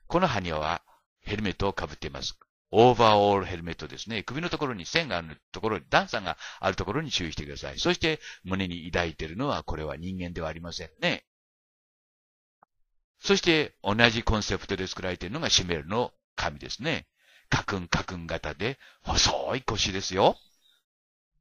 この埴輪はヘルメットをかぶっています。オーバーオールヘルメットですね。首のところに線があるところ段差があるところに注意してください。そして胸に抱いているのはこれは人間ではありませんね。そして同じコンセプトで作られているのがシメルの紙ですね。カクンカクン型で細い腰ですよ。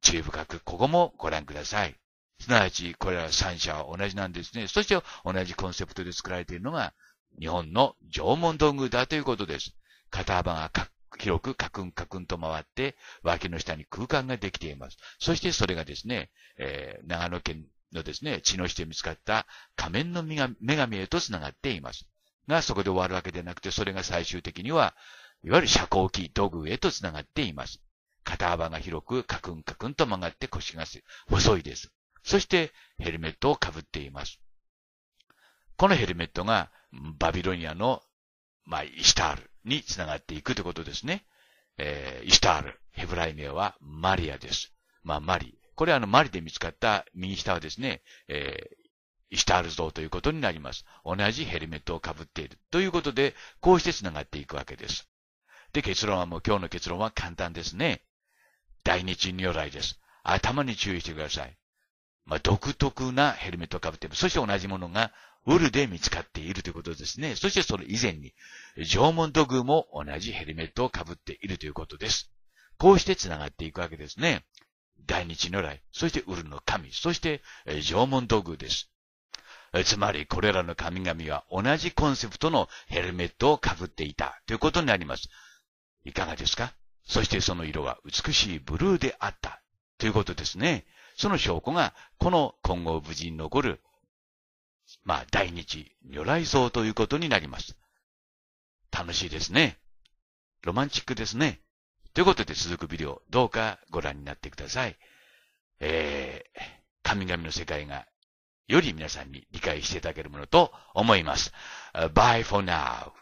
注意深くここもご覧ください。すなわちこれら三者は同じなんですね。そして同じコンセプトで作られているのが日本の縄文道具だということです。肩幅が広くカクンカクンと回って、脇の下に空間ができています。そしてそれがですね、えー、長野県のですね、血の下で見つかった仮面の女神へと繋がっています。が、そこで終わるわけでなくて、それが最終的には、いわゆる遮光器、土偶へと繋がっています。肩幅が広く、カクンカクンと曲がって腰が細いです。そして、ヘルメットをかぶっています。このヘルメットが、バビロニアの、まあ、イシタール。につながっていくということですね。えー、イシュタール。ヘブライ名はマリアです。まあ、マリ。これはあの、マリで見つかった右下はですね、えー、イシュタール像ということになります。同じヘルメットをかぶっている。ということで、こうしてつながっていくわけです。で、結論はもう今日の結論は簡単ですね。大日如来です。頭に注意してください。まあ、独特なヘルメットをかぶっている。そして同じものがウルで見つかっているということですね。そしてその以前に、縄文土偶も同じヘルメットを被っているということです。こうして繋がっていくわけですね。大日如来、そしてウルの神、そして縄文土偶です。つまり、これらの神々は同じコンセプトのヘルメットを被っていたということになります。いかがですかそしてその色は美しいブルーであったということですね。その証拠が、この今後無事に残るまあ、大日如来像ということになります。楽しいですね。ロマンチックですね。ということで続くビデオ、どうかご覧になってください。えー、神々の世界がより皆さんに理解していただけるものと思います。Bye for now.